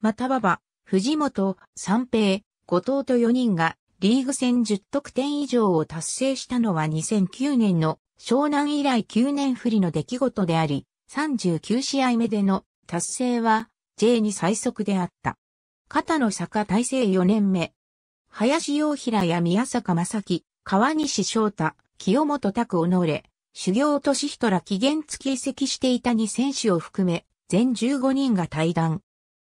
またばば、藤本、三平、後藤と4人がリーグ戦10得点以上を達成したのは2009年の湘南以来9年振りの出来事であり、39試合目での達成は J2 最速であった。片野坂大成4年目。林洋平や宮坂正樹、川西翔太、清本拓己、れ、修行俊人ら期限付き移籍していた2選手を含め、全15人が対談。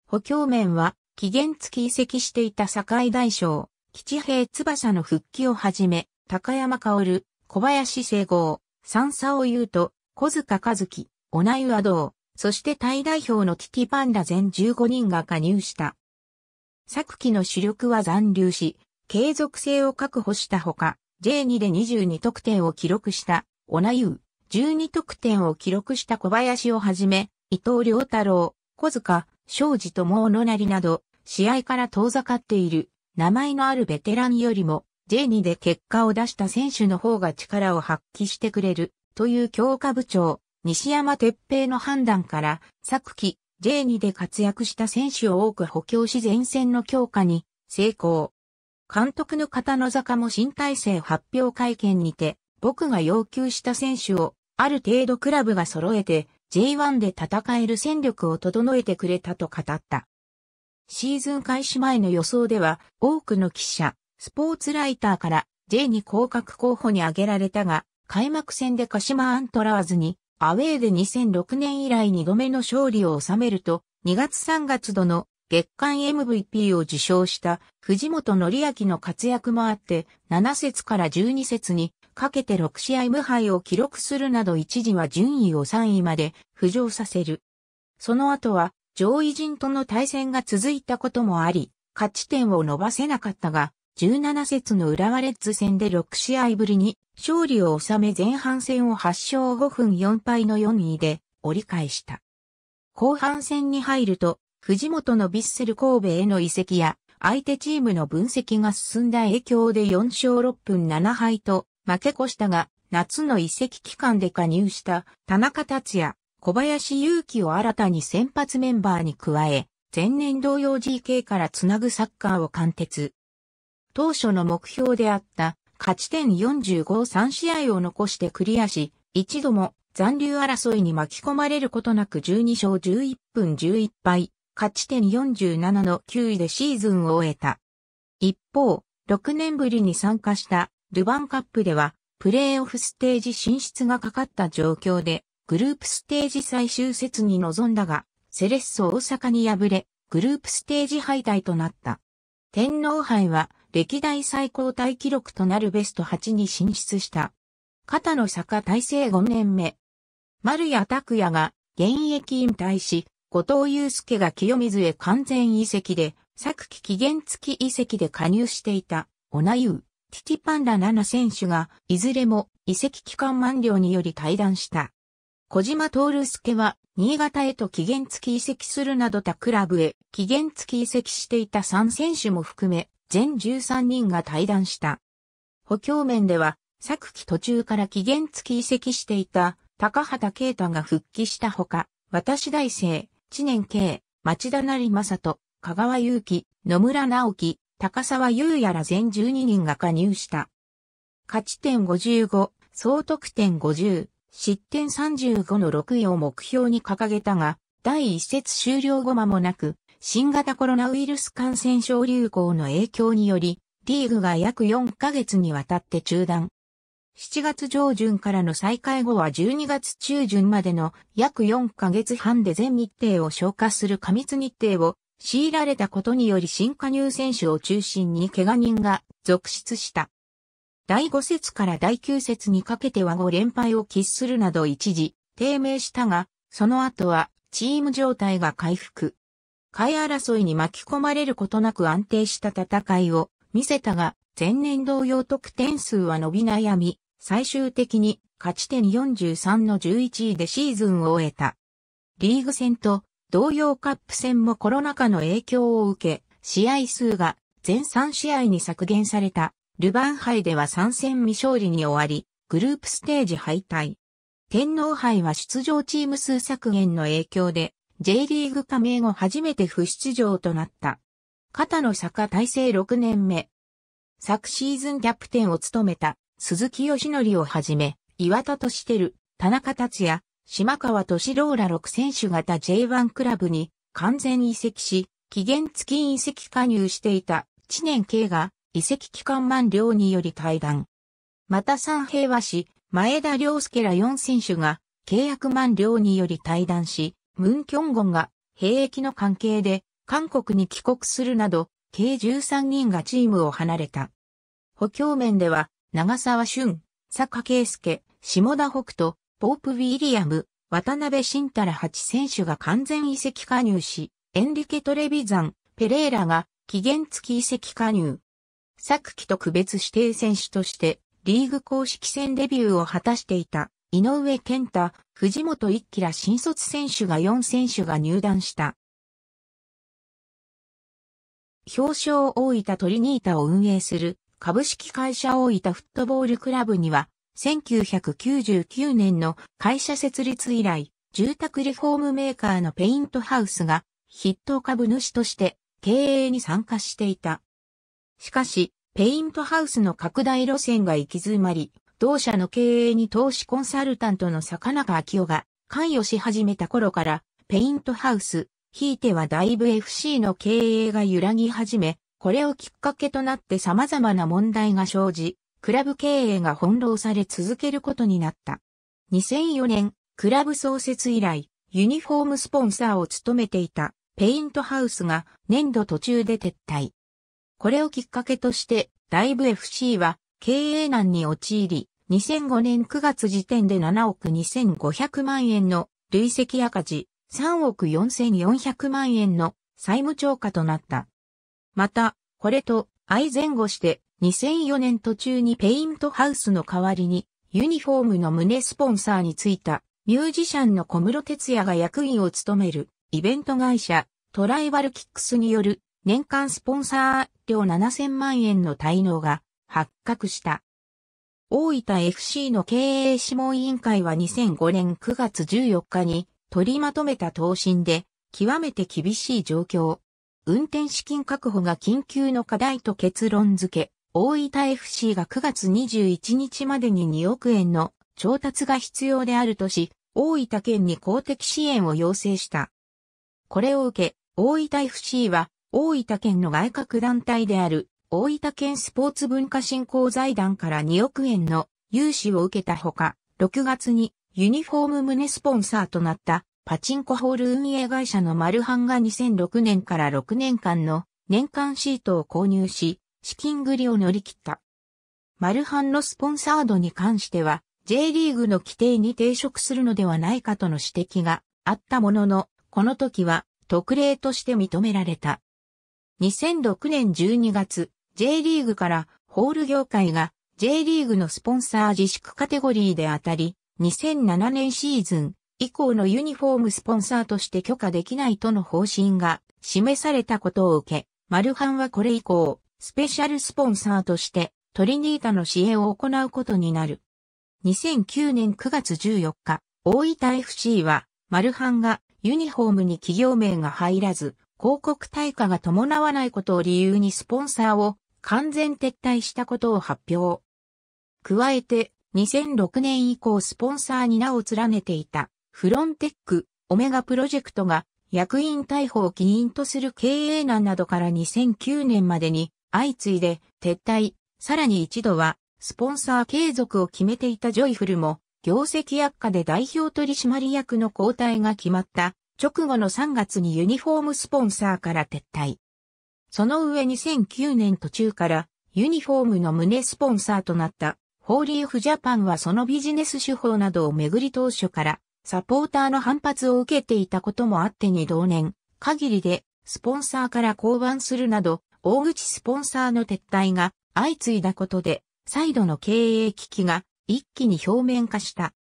補強面は、期限付き移籍していた堺大将、吉平翼の復帰をはじめ、高山薫、小林聖郷、三沢優と、小塚和樹、小内和道、そしてタイ代表のティティパンダ全15人が加入した。昨季の主力は残留し、継続性を確保したほか、J2 で22得点を記録した、小内優、12得点を記録した小林をはじめ、伊藤良太郎、小塚、庄司とも野なりなど、試合から遠ざかっている、名前のあるベテランよりも、J2 で結果を出した選手の方が力を発揮してくれる、という強化部長、西山鉄平の判断から、昨季、J2 で活躍した選手を多く補強し前線の強化に成功。監督の片野坂も新体制発表会見にて、僕が要求した選手を、ある程度クラブが揃えて、J1 で戦える戦力を整えてくれたと語った。シーズン開始前の予想では、多くの記者、スポーツライターから J に降格候補に挙げられたが、開幕戦で鹿島アントラーズに、アウェーで2006年以来2度目の勝利を収めると、2月3月度の月間 MVP を受賞した藤本則明の活躍もあって、7節から12節にかけて6試合無敗を記録するなど一時は順位を3位まで浮上させる。その後は上位陣との対戦が続いたこともあり、勝ち点を伸ばせなかったが、17節の浦和レッズ戦で6試合ぶりに勝利を収め前半戦を8勝5分4敗の4位で折り返した。後半戦に入ると、藤本のビッセル神戸への移籍や、相手チームの分析が進んだ影響で4勝6分7敗と、負け越したが、夏の移籍期間で加入した田中達也、小林祐希を新たに先発メンバーに加え、前年同様 GK からつなぐサッカーを貫徹。当初の目標であった勝ち点453試合を残してクリアし、一度も残留争いに巻き込まれることなく12勝11分11敗、勝ち点47の9位でシーズンを終えた。一方、6年ぶりに参加したルヴァンカップでは、プレーオフステージ進出がかかった状況で、グループステージ最終節に臨んだが、セレッソ大阪に敗れ、グループステージ敗退となった。天皇杯は、歴代最高タ記録となるベスト8に進出した。片野坂大成5年目。丸谷拓也が現役引退し、後藤祐介が清水へ完全移籍で、昨季期限付き移籍で加入していた、小名優。ティティパンダ7選手が、いずれも移籍期間満了により退団した。小島徹介は、新潟へと期限付き移籍するなど他クラブへ期限付き移籍していた3選手も含め、全13人が退団した。補強面では、昨季途中から期限付き移籍していた高畑啓太が復帰したほか、私大生、知念慶、町田成正人、香川祐希、野村直樹、高沢優也ら全12人が加入した。勝ち点55、総得点50、失点35の6位を目標に掲げたが、第一節終了後間もなく、新型コロナウイルス感染症流行の影響により、リーグが約4ヶ月にわたって中断。7月上旬からの再開後は12月中旬までの約4ヶ月半で全日程を消化する過密日程を強いられたことにより新加入選手を中心に怪我人が続出した。第5節から第9節にかけては5連敗を喫するなど一時低迷したが、その後はチーム状態が回復。買い争いに巻き込まれることなく安定した戦いを見せたが、前年同様得点数は伸び悩み、最終的に勝ち点43の11位でシーズンを終えた。リーグ戦と同様カップ戦もコロナ禍の影響を受け、試合数が全3試合に削減された、ルヴァン杯では3戦未勝利に終わり、グループステージ敗退。天皇杯は出場チーム数削減の影響で、J リーグ加盟後初めて不出場となった。片野坂体制6年目。昨シーズンキャプテンを務めた鈴木義則をはじめ、岩田としてる、田中達也、島川敏郎ら6選手型 J1 クラブに完全移籍し、期限付き移籍加入していた知念慶が移籍期間満了により退団。また三平和氏、前田良介ら4選手が契約満了により退団し、ムンキョンゴンが兵役の関係で韓国に帰国するなど、計13人がチームを離れた。補強面では、長沢俊、坂圭介、下田北斗、ポープ・ウィリアム、渡辺慎太ら8選手が完全移籍加入し、エンリケ・トレビザン、ペレーラが期限付き移籍加入。昨季と区別指定選手として、リーグ公式戦デビューを果たしていた、井上健太、藤本一輝ら新卒選手が4選手が入団した。表彰大分トリニータを運営する株式会社大分フットボールクラブには1999年の会社設立以来、住宅リフォームメーカーのペイントハウスが筆頭株主として経営に参加していた。しかし、ペイントハウスの拡大路線が行き詰まり、同社の経営に投資コンサルタントの坂中昭夫が関与し始めた頃から、ペイントハウス、ひいてはだいぶ FC の経営が揺らぎ始め、これをきっかけとなって様々な問題が生じ、クラブ経営が翻弄され続けることになった。2004年、クラブ創設以来、ユニフォームスポンサーを務めていたペイントハウスが年度途中で撤退。これをきっかけとして、ダイブ FC は経営難に陥り、2005年9月時点で7億2500万円の累積赤字、3億4400万円の債務超過となった。また、これと相前後して2004年途中にペイントハウスの代わりにユニフォームの胸スポンサーについたミュージシャンの小室哲也が役員を務めるイベント会社トライバルキックスによる年間スポンサー料7000万円の滞納が発覚した。大分 FC の経営諮問委員会は2005年9月14日に取りまとめた答申で極めて厳しい状況。運転資金確保が緊急の課題と結論付け、大分 FC が9月21日までに2億円の調達が必要であるとし、大分県に公的支援を要請した。これを受け、大分 FC は大分県の外郭団体である大分県スポーツ文化振興財団から2億円の融資を受けたほか、6月にユニフォーム胸スポンサーとなったパチンコホール運営会社のマルハンが2006年から6年間の年間シートを購入し、資金繰りを乗り切った。マルハンのスポンサードに関しては、J リーグの規定に抵触するのではないかとの指摘があったものの、この時は特例として認められた。2006年12月、J リーグからホール業界が J リーグのスポンサー自粛カテゴリーであたり、2007年シーズン以降のユニフォームスポンサーとして許可できないとの方針が示されたことを受け、マルハンはこれ以降、スペシャルスポンサーとしてトリニータの支援を行うことになる。2009年9月14日、大分 FC は、マルハンがユニフォームに企業名が入らず、広告対価が伴わないことを理由にスポンサーを完全撤退したことを発表。加えて、2006年以降スポンサーに名を連ねていた、フロンテック、オメガプロジェクトが、役員逮捕を起因とする経営難などから2009年までに、相次いで撤退、さらに一度はスポンサー継続を決めていたジョイフルも業績悪化で代表取締役の交代が決まった直後の3月にユニフォームスポンサーから撤退。その上2009年途中からユニフォームの胸スポンサーとなったホーリーフジャパンはそのビジネス手法などをめぐり当初からサポーターの反発を受けていたこともあってに同年限りでスポンサーから降板するなど大口スポンサーの撤退が相次いだことで、再度の経営危機が一気に表面化した。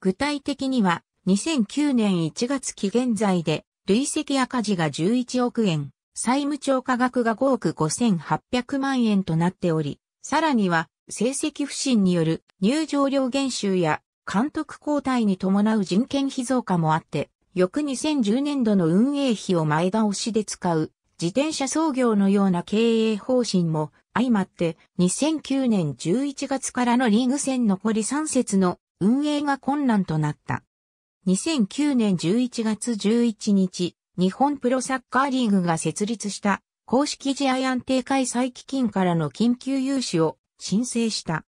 具体的には、2009年1月期現在で、累積赤字が11億円、債務超過額が5億5800万円となっており、さらには、成績不振による入場料減収や監督交代に伴う人件費増加もあって、翌2010年度の運営費を前倒しで使う自転車操業のような経営方針も相まって2009年11月からのリーグ戦残り3節の運営が困難となった。2009年11月11日、日本プロサッカーリーグが設立した公式試合安定開催基金からの緊急融資を申請した。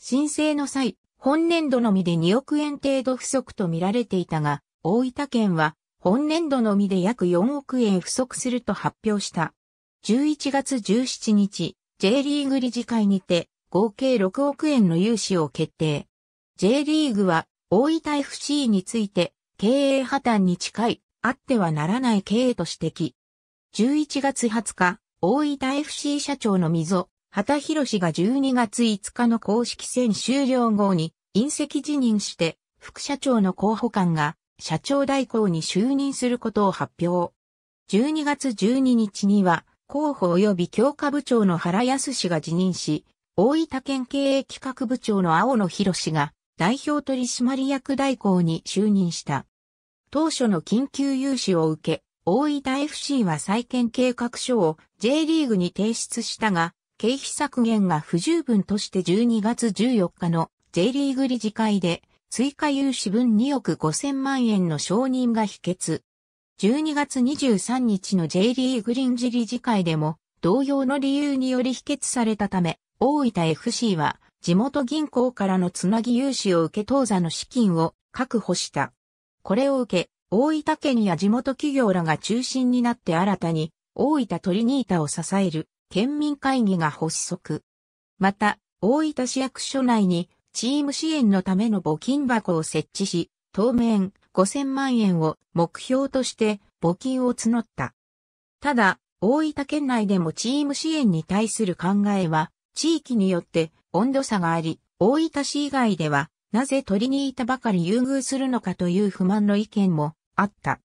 申請の際、本年度のみで2億円程度不足と見られていたが、大分県は本年度のみで約4億円不足すると発表した。11月17日、J リーグ理事会にて、合計6億円の融資を決定。J リーグは、大分 FC について、経営破綻に近い、あってはならない経営と指摘。11月20日、大分 FC 社長の溝、畑博氏が12月5日の公式戦終了後に、隕石辞任して、副社長の候補官が、社長代行に就任することを発表。12月12日には、広報及び強化部長の原康氏が辞任し、大分県経営企画部長の青野博氏が代表取締役代行に就任した。当初の緊急融資を受け、大分 FC は再建計画書を J リーグに提出したが、経費削減が不十分として12月14日の J リーグ理事会で追加融資分2億5000万円の承認が否決。12月23日の J リーグ臨時理事会でも同様の理由により否決されたため、大分 FC は地元銀行からのつなぎ融資を受け当座の資金を確保した。これを受け、大分県や地元企業らが中心になって新たに大分トリニータを支える県民会議が発足。また、大分市役所内にチーム支援のための募金箱を設置し、当面5000万円を目標として募金を募った。ただ、大分県内でもチーム支援に対する考えは、地域によって温度差があり、大分市以外では、なぜ取りにいたばかり優遇するのかという不満の意見もあった。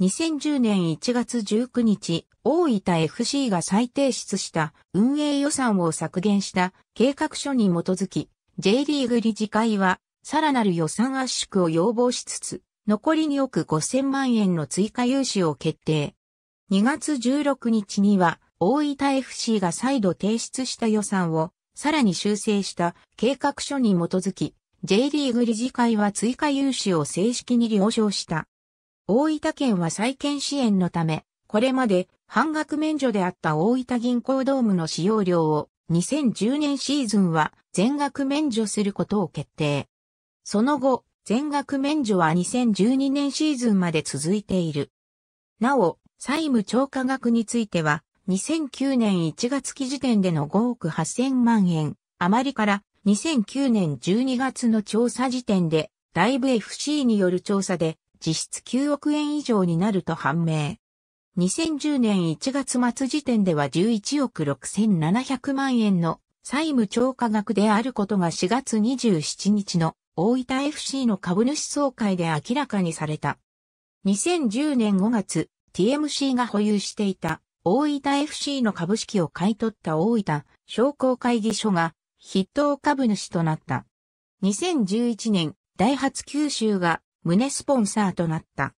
2010年1月19日、大分 FC が再提出した運営予算を削減した計画書に基づき、J リーグ理事会は、さらなる予算圧縮を要望しつつ、残り2億5000万円の追加融資を決定。2月16日には、大分 FC が再度提出した予算を、さらに修正した計画書に基づき、J リーグ理事会は追加融資を正式に了承した。大分県は再建支援のため、これまで半額免除であった大分銀行ドームの使用料を2010年シーズンは全額免除することを決定。その後、全額免除は2012年シーズンまで続いている。なお、債務超過額については、2009年1月期時点での5億8000万円余りから2009年12月の調査時点で、ライブ FC による調査で実質9億円以上になると判明。2010年1月末時点では11億6700万円の債務超過額であることが4月27日の大分 FC の株主総会で明らかにされた。2010年5月、TMC が保有していた大分 FC の株式を買い取った大分商工会議所が筆頭株主となった。2011年、ダイハツ九州が胸スポンサーとなった。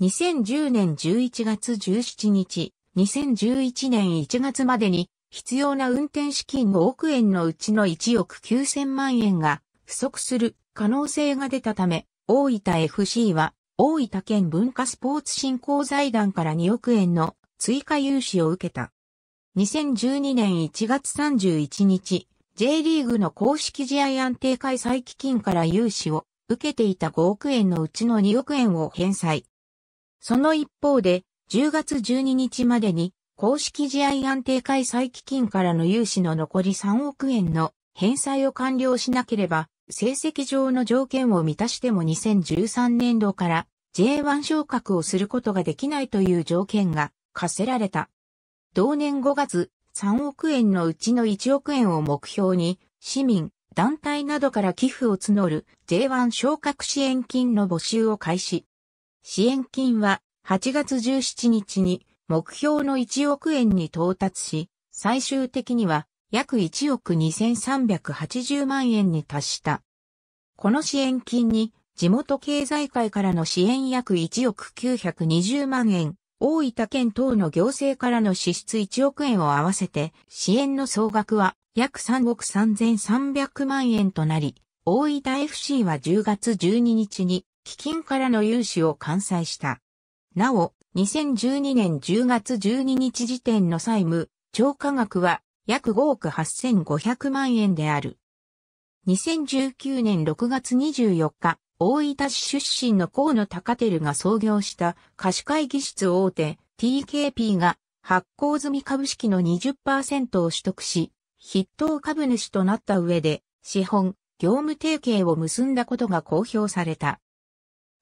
2010年11月17日、2011年1月までに必要な運転資金5億円のうちの1億9000万円が不足する可能性が出たため、大分 FC は大分県文化スポーツ振興財団から2億円の追加融資を受けた。2012年1月31日、J リーグの公式試合安定開催基金から融資を受けていた5億円のうちの2億円を返済。その一方で、10月12日までに、公式試合安定開催基金からの融資の残り3億円の返済を完了しなければ、成績上の条件を満たしても2013年度から J1 昇格をすることができないという条件が課せられた。同年5月、3億円のうちの1億円を目標に、市民、団体などから寄付を募る J1 昇格支援金の募集を開始。支援金は8月17日に目標の1億円に到達し、最終的には約1億2380万円に達した。この支援金に地元経済界からの支援約1億920万円、大分県等の行政からの支出1億円を合わせて、支援の総額は約3億3300万円となり、大分 FC は10月12日に基金からの融資を完済した。なお、2012年10月12日時点の債務、超価額は約5億8500万円である。2019年6月24日、大分市出身の河野高照が創業した貸会議室大手 TKP が発行済み株式の20%を取得し、筆頭株主となった上で、資本、業務提携を結んだことが公表された。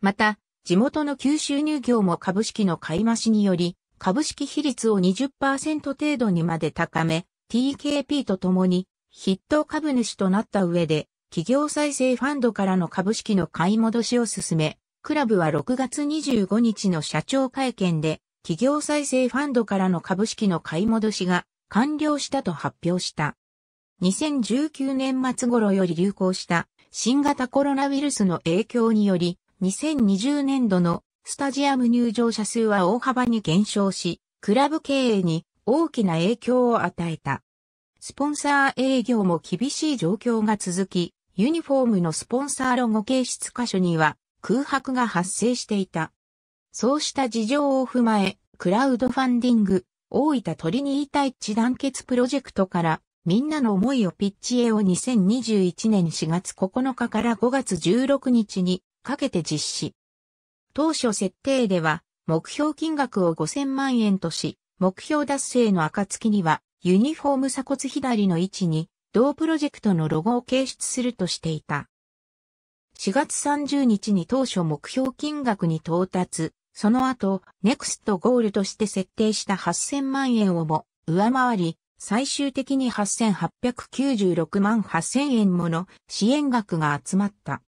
また、地元の九州乳業も株式の買い増しにより、株式比率を20%程度にまで高め、TKP とともに筆頭株主となった上で、企業再生ファンドからの株式の買い戻しを進め、クラブは6月25日の社長会見で、企業再生ファンドからの株式の買い戻しが完了したと発表した。2019年末頃より流行した新型コロナウイルスの影響により、2020年度のスタジアム入場者数は大幅に減少し、クラブ経営に大きな影響を与えた。スポンサー営業も厳しい状況が続き、ユニフォームのスポンサーロゴ形質箇所には空白が発生していた。そうした事情を踏まえ、クラウドファンディング、大分トリニータい地団結プロジェクトから、みんなの思いをピッチへを2021年4月9日から5月16日にかけて実施。当初設定では、目標金額を5000万円とし、目標達成の暁には、ユニフォーム鎖骨左の位置に、同プロジェクトのロゴを掲出するとしていた。4月30日に当初目標金額に到達、その後、ネクストゴールとして設定した8000万円をも上回り、最終的に8896万8000円もの支援額が集まった。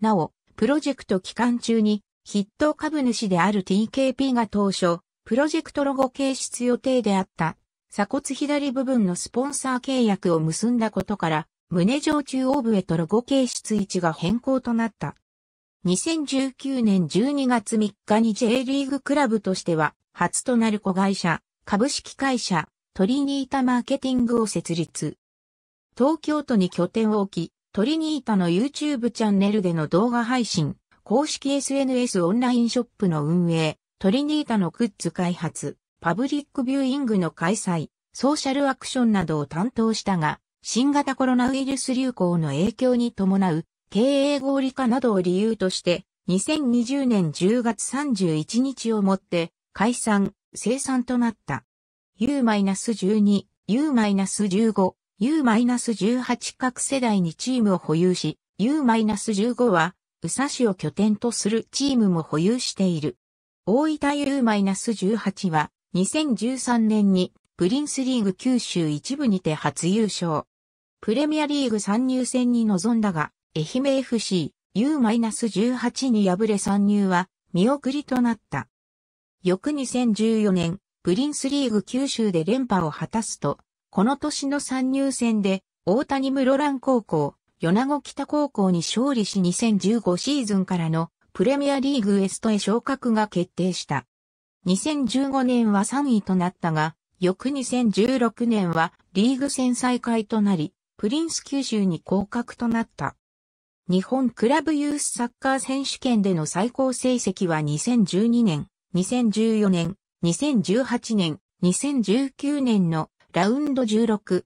なお、プロジェクト期間中に筆頭株主である TKP が当初、プロジェクトロゴ掲出予定であった鎖骨左部分のスポンサー契約を結んだことから、胸上中央部へとロゴ掲出位置が変更となった。2019年12月3日に J リーグクラブとしては、初となる子会社、株式会社、トリニータマーケティングを設立。東京都に拠点を置き、トリニータの YouTube チャンネルでの動画配信、公式 SNS オンラインショップの運営、トリニータのグッズ開発、パブリックビューイングの開催、ソーシャルアクションなどを担当したが、新型コロナウイルス流行の影響に伴う経営合理化などを理由として、2020年10月31日をもって解散、生産となった。U-12、U-15 U-18 各世代にチームを保有し、U-15 は、宇佐市を拠点とするチームも保有している。大分 U-18 は、2013年にプリンスリーグ九州一部にて初優勝。プレミアリーグ参入戦に臨んだが、愛媛 FC U-18 に敗れ参入は見送りとなった。翌2014年、プリンスリーグ九州で連覇を果たすと、この年の参入戦で、大谷室蘭高校、米子北高校に勝利し2015シーズンからのプレミアリーグエストへ昇格が決定した。2015年は3位となったが、翌2016年はリーグ戦再開となり、プリンス九州に降格となった。日本クラブユースサッカー選手権での最高成績は2012年、2014年、2018年、2019年のラウンド 16J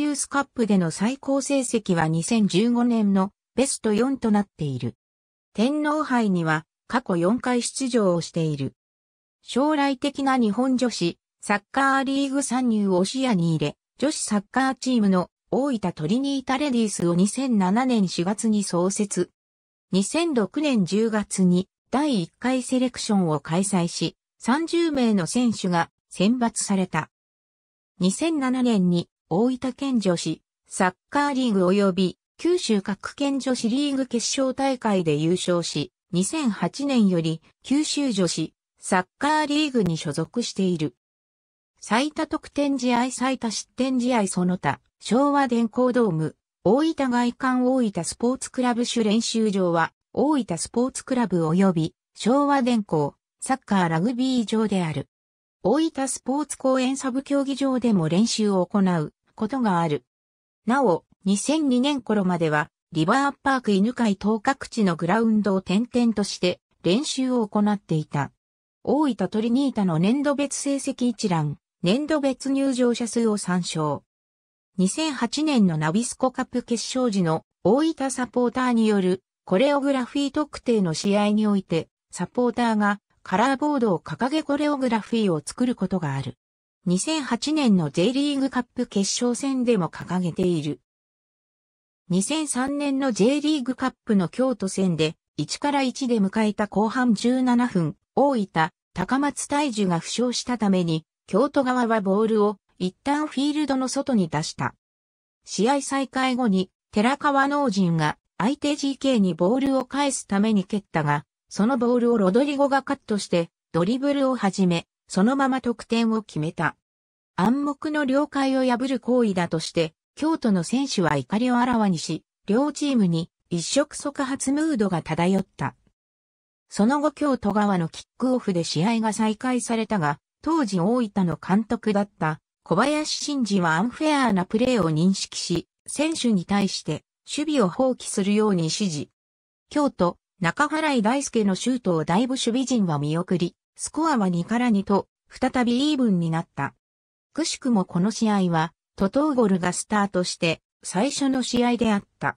ユースカップでの最高成績は2015年のベスト4となっている。天皇杯には過去4回出場をしている。将来的な日本女子サッカーリーグ参入を視野に入れ、女子サッカーチームの大分トリニータレディースを2007年4月に創設。2006年10月に第1回セレクションを開催し、30名の選手が選抜された。2007年に大分県女子サッカーリーグ及び九州各県女子リーグ決勝大会で優勝し、2008年より九州女子サッカーリーグに所属している。最多得点試合最多失点試合その他、昭和電工ドーム、大分外観大分スポーツクラブ主練習場は、大分スポーツクラブ及び昭和電工、サッカーラグビー場である。大分スポーツ公園サブ競技場でも練習を行うことがある。なお、2002年頃までは、リバーパーク犬飼等各地のグラウンドを転々として練習を行っていた。大分トリニータの年度別成績一覧、年度別入場者数を参照。2008年のナビスコカップ決勝時の大分サポーターによるコレオグラフィー特定の試合において、サポーターがカラーボードを掲げコレオグラフィーを作ることがある。2008年の J リーグカップ決勝戦でも掲げている。2003年の J リーグカップの京都戦で1から1で迎えた後半17分、大分、高松大樹が負傷したために、京都側はボールを一旦フィールドの外に出した。試合再開後に、寺川農人が相手 GK にボールを返すために蹴ったが、そのボールをロドリゴがカットして、ドリブルを始め、そのまま得点を決めた。暗黙の了解を破る行為だとして、京都の選手は怒りをあらわにし、両チームに一触即発ムードが漂った。その後京都側のキックオフで試合が再開されたが、当時大分の監督だった小林真二はアンフェアなプレーを認識し、選手に対して守備を放棄するように指示。京都、中原井大輔のシュートをだいぶ守備陣は見送り、スコアは2から2と、再びイーブンになった。くしくもこの試合は、トトーゴルがスタートして、最初の試合であった。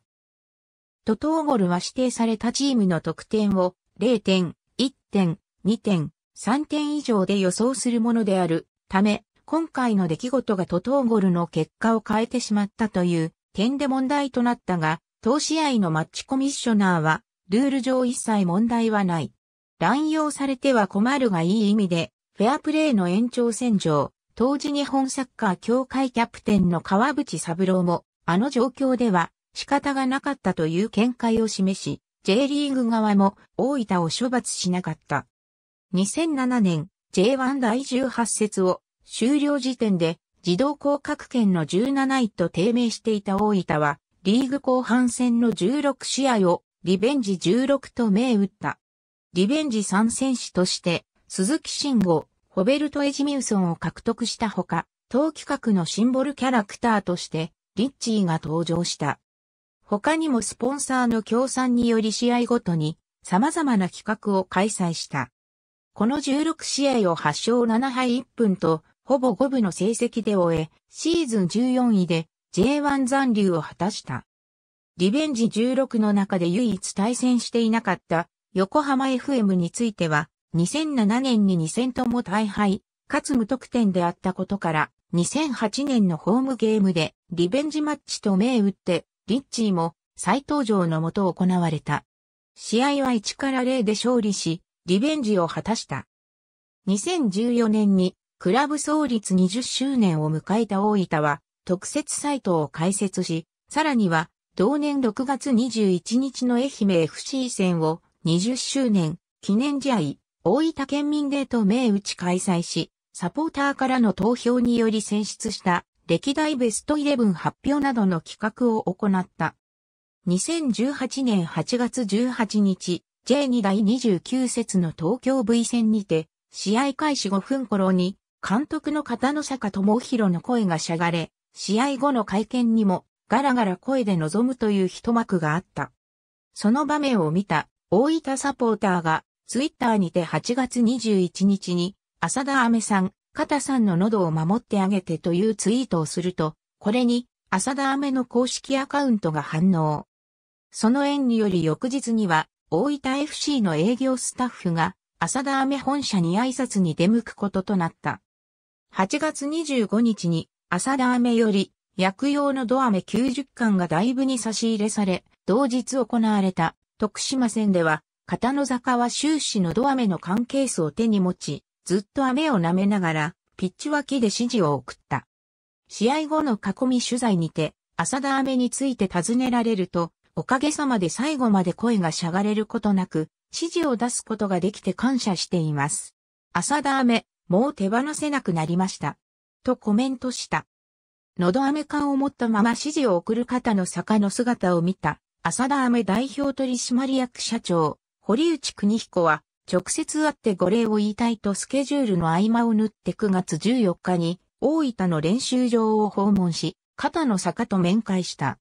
トトーゴルは指定されたチームの得点を、0点、1点、2点、3点以上で予想するものであるため、今回の出来事がトトーゴルの結果を変えてしまったという点で問題となったが、当試合のマッチコミッショナーは、ルール上一切問題はない。乱用されては困るがいい意味で、フェアプレーの延長線上、当時日本サッカー協会キャプテンの川淵三郎も、あの状況では仕方がなかったという見解を示し、J リーグ側も大分を処罰しなかった。2007年、J1 第18節を終了時点で自動降格圏の17位と低迷していた大分は、リーグ後半戦の16試合をリベンジ16と銘打った。リベンジ3選手として、鈴木慎吾、ホベルト・エジミウソンを獲得したほか、当企画のシンボルキャラクターとして、リッチーが登場した。他にもスポンサーの協賛により試合ごとに様々な企画を開催した。この16試合を8勝7敗1分と、ほぼ5分の成績で終え、シーズン14位で J1 残留を果たした。リベンジ16の中で唯一対戦していなかった横浜 FM については、2007年に2 0とも大敗、かつ無得点であったことから、2008年のホームゲームでリベンジマッチと銘打って、リッチーも再登場のもと行われた。試合は1から0で勝利し、リベンジを果たした。2014年にクラブ創立20周年を迎えた大分は特設サイトを開設し、さらには同年6月21日の愛媛 FC 戦を20周年記念試合大分県民デート名打ち開催し、サポーターからの投票により選出した歴代ベストイレブン発表などの企画を行った。2018年8月18日、J2 第29節の東京 V 戦にて、試合開始5分頃に、監督の片野坂智弘の声がしゃがれ、試合後の会見にもガラガラ声で臨むという一幕があった。その場面を見た大分サポーターがツイッターにて8月21日に浅田飴さん、片さんの喉を守ってあげてというツイートをすると、これに浅田飴の公式アカウントが反応。その縁により翌日には大分 FC の営業スタッフが浅田飴本社に挨拶に出向くこととなった。8月25日に浅田飴より薬用のドアメ90巻が大部に差し入れされ、同日行われた徳島戦では、片野坂は終始のドアメの缶ケースを手に持ち、ずっと飴を舐めながら、ピッチ脇で指示を送った。試合後の囲み取材にて、浅田飴について尋ねられると、おかげさまで最後まで声がしゃがれることなく、指示を出すことができて感謝しています。浅田飴、もう手放せなくなりました。とコメントした。喉飴缶を持ったまま指示を送る方の坂の姿を見た、浅田飴代表取締役社長、堀内邦彦は、直接会ってご礼を言いたいとスケジュールの合間を縫って9月14日に、大分の練習場を訪問し、肩の坂と面会した。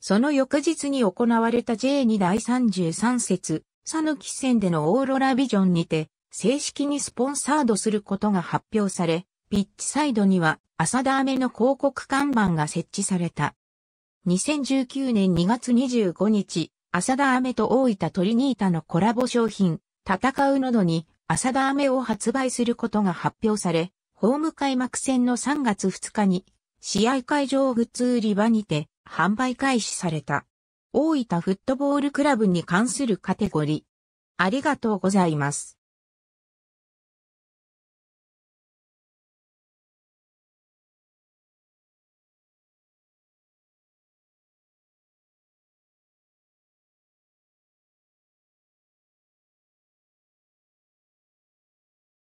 その翌日に行われた J2 第33節、佐野木戦でのオーロラビジョンにて、正式にスポンサードすることが発表され、ピッチサイドには浅田飴の広告看板が設置された。2019年2月25日、浅田飴と大分トリニータのコラボ商品、戦うどに浅田飴を発売することが発表され、ホーム開幕戦の3月2日に、試合会場グッズ売り場にて販売開始された。大分フットボールクラブに関するカテゴリー。ありがとうございます。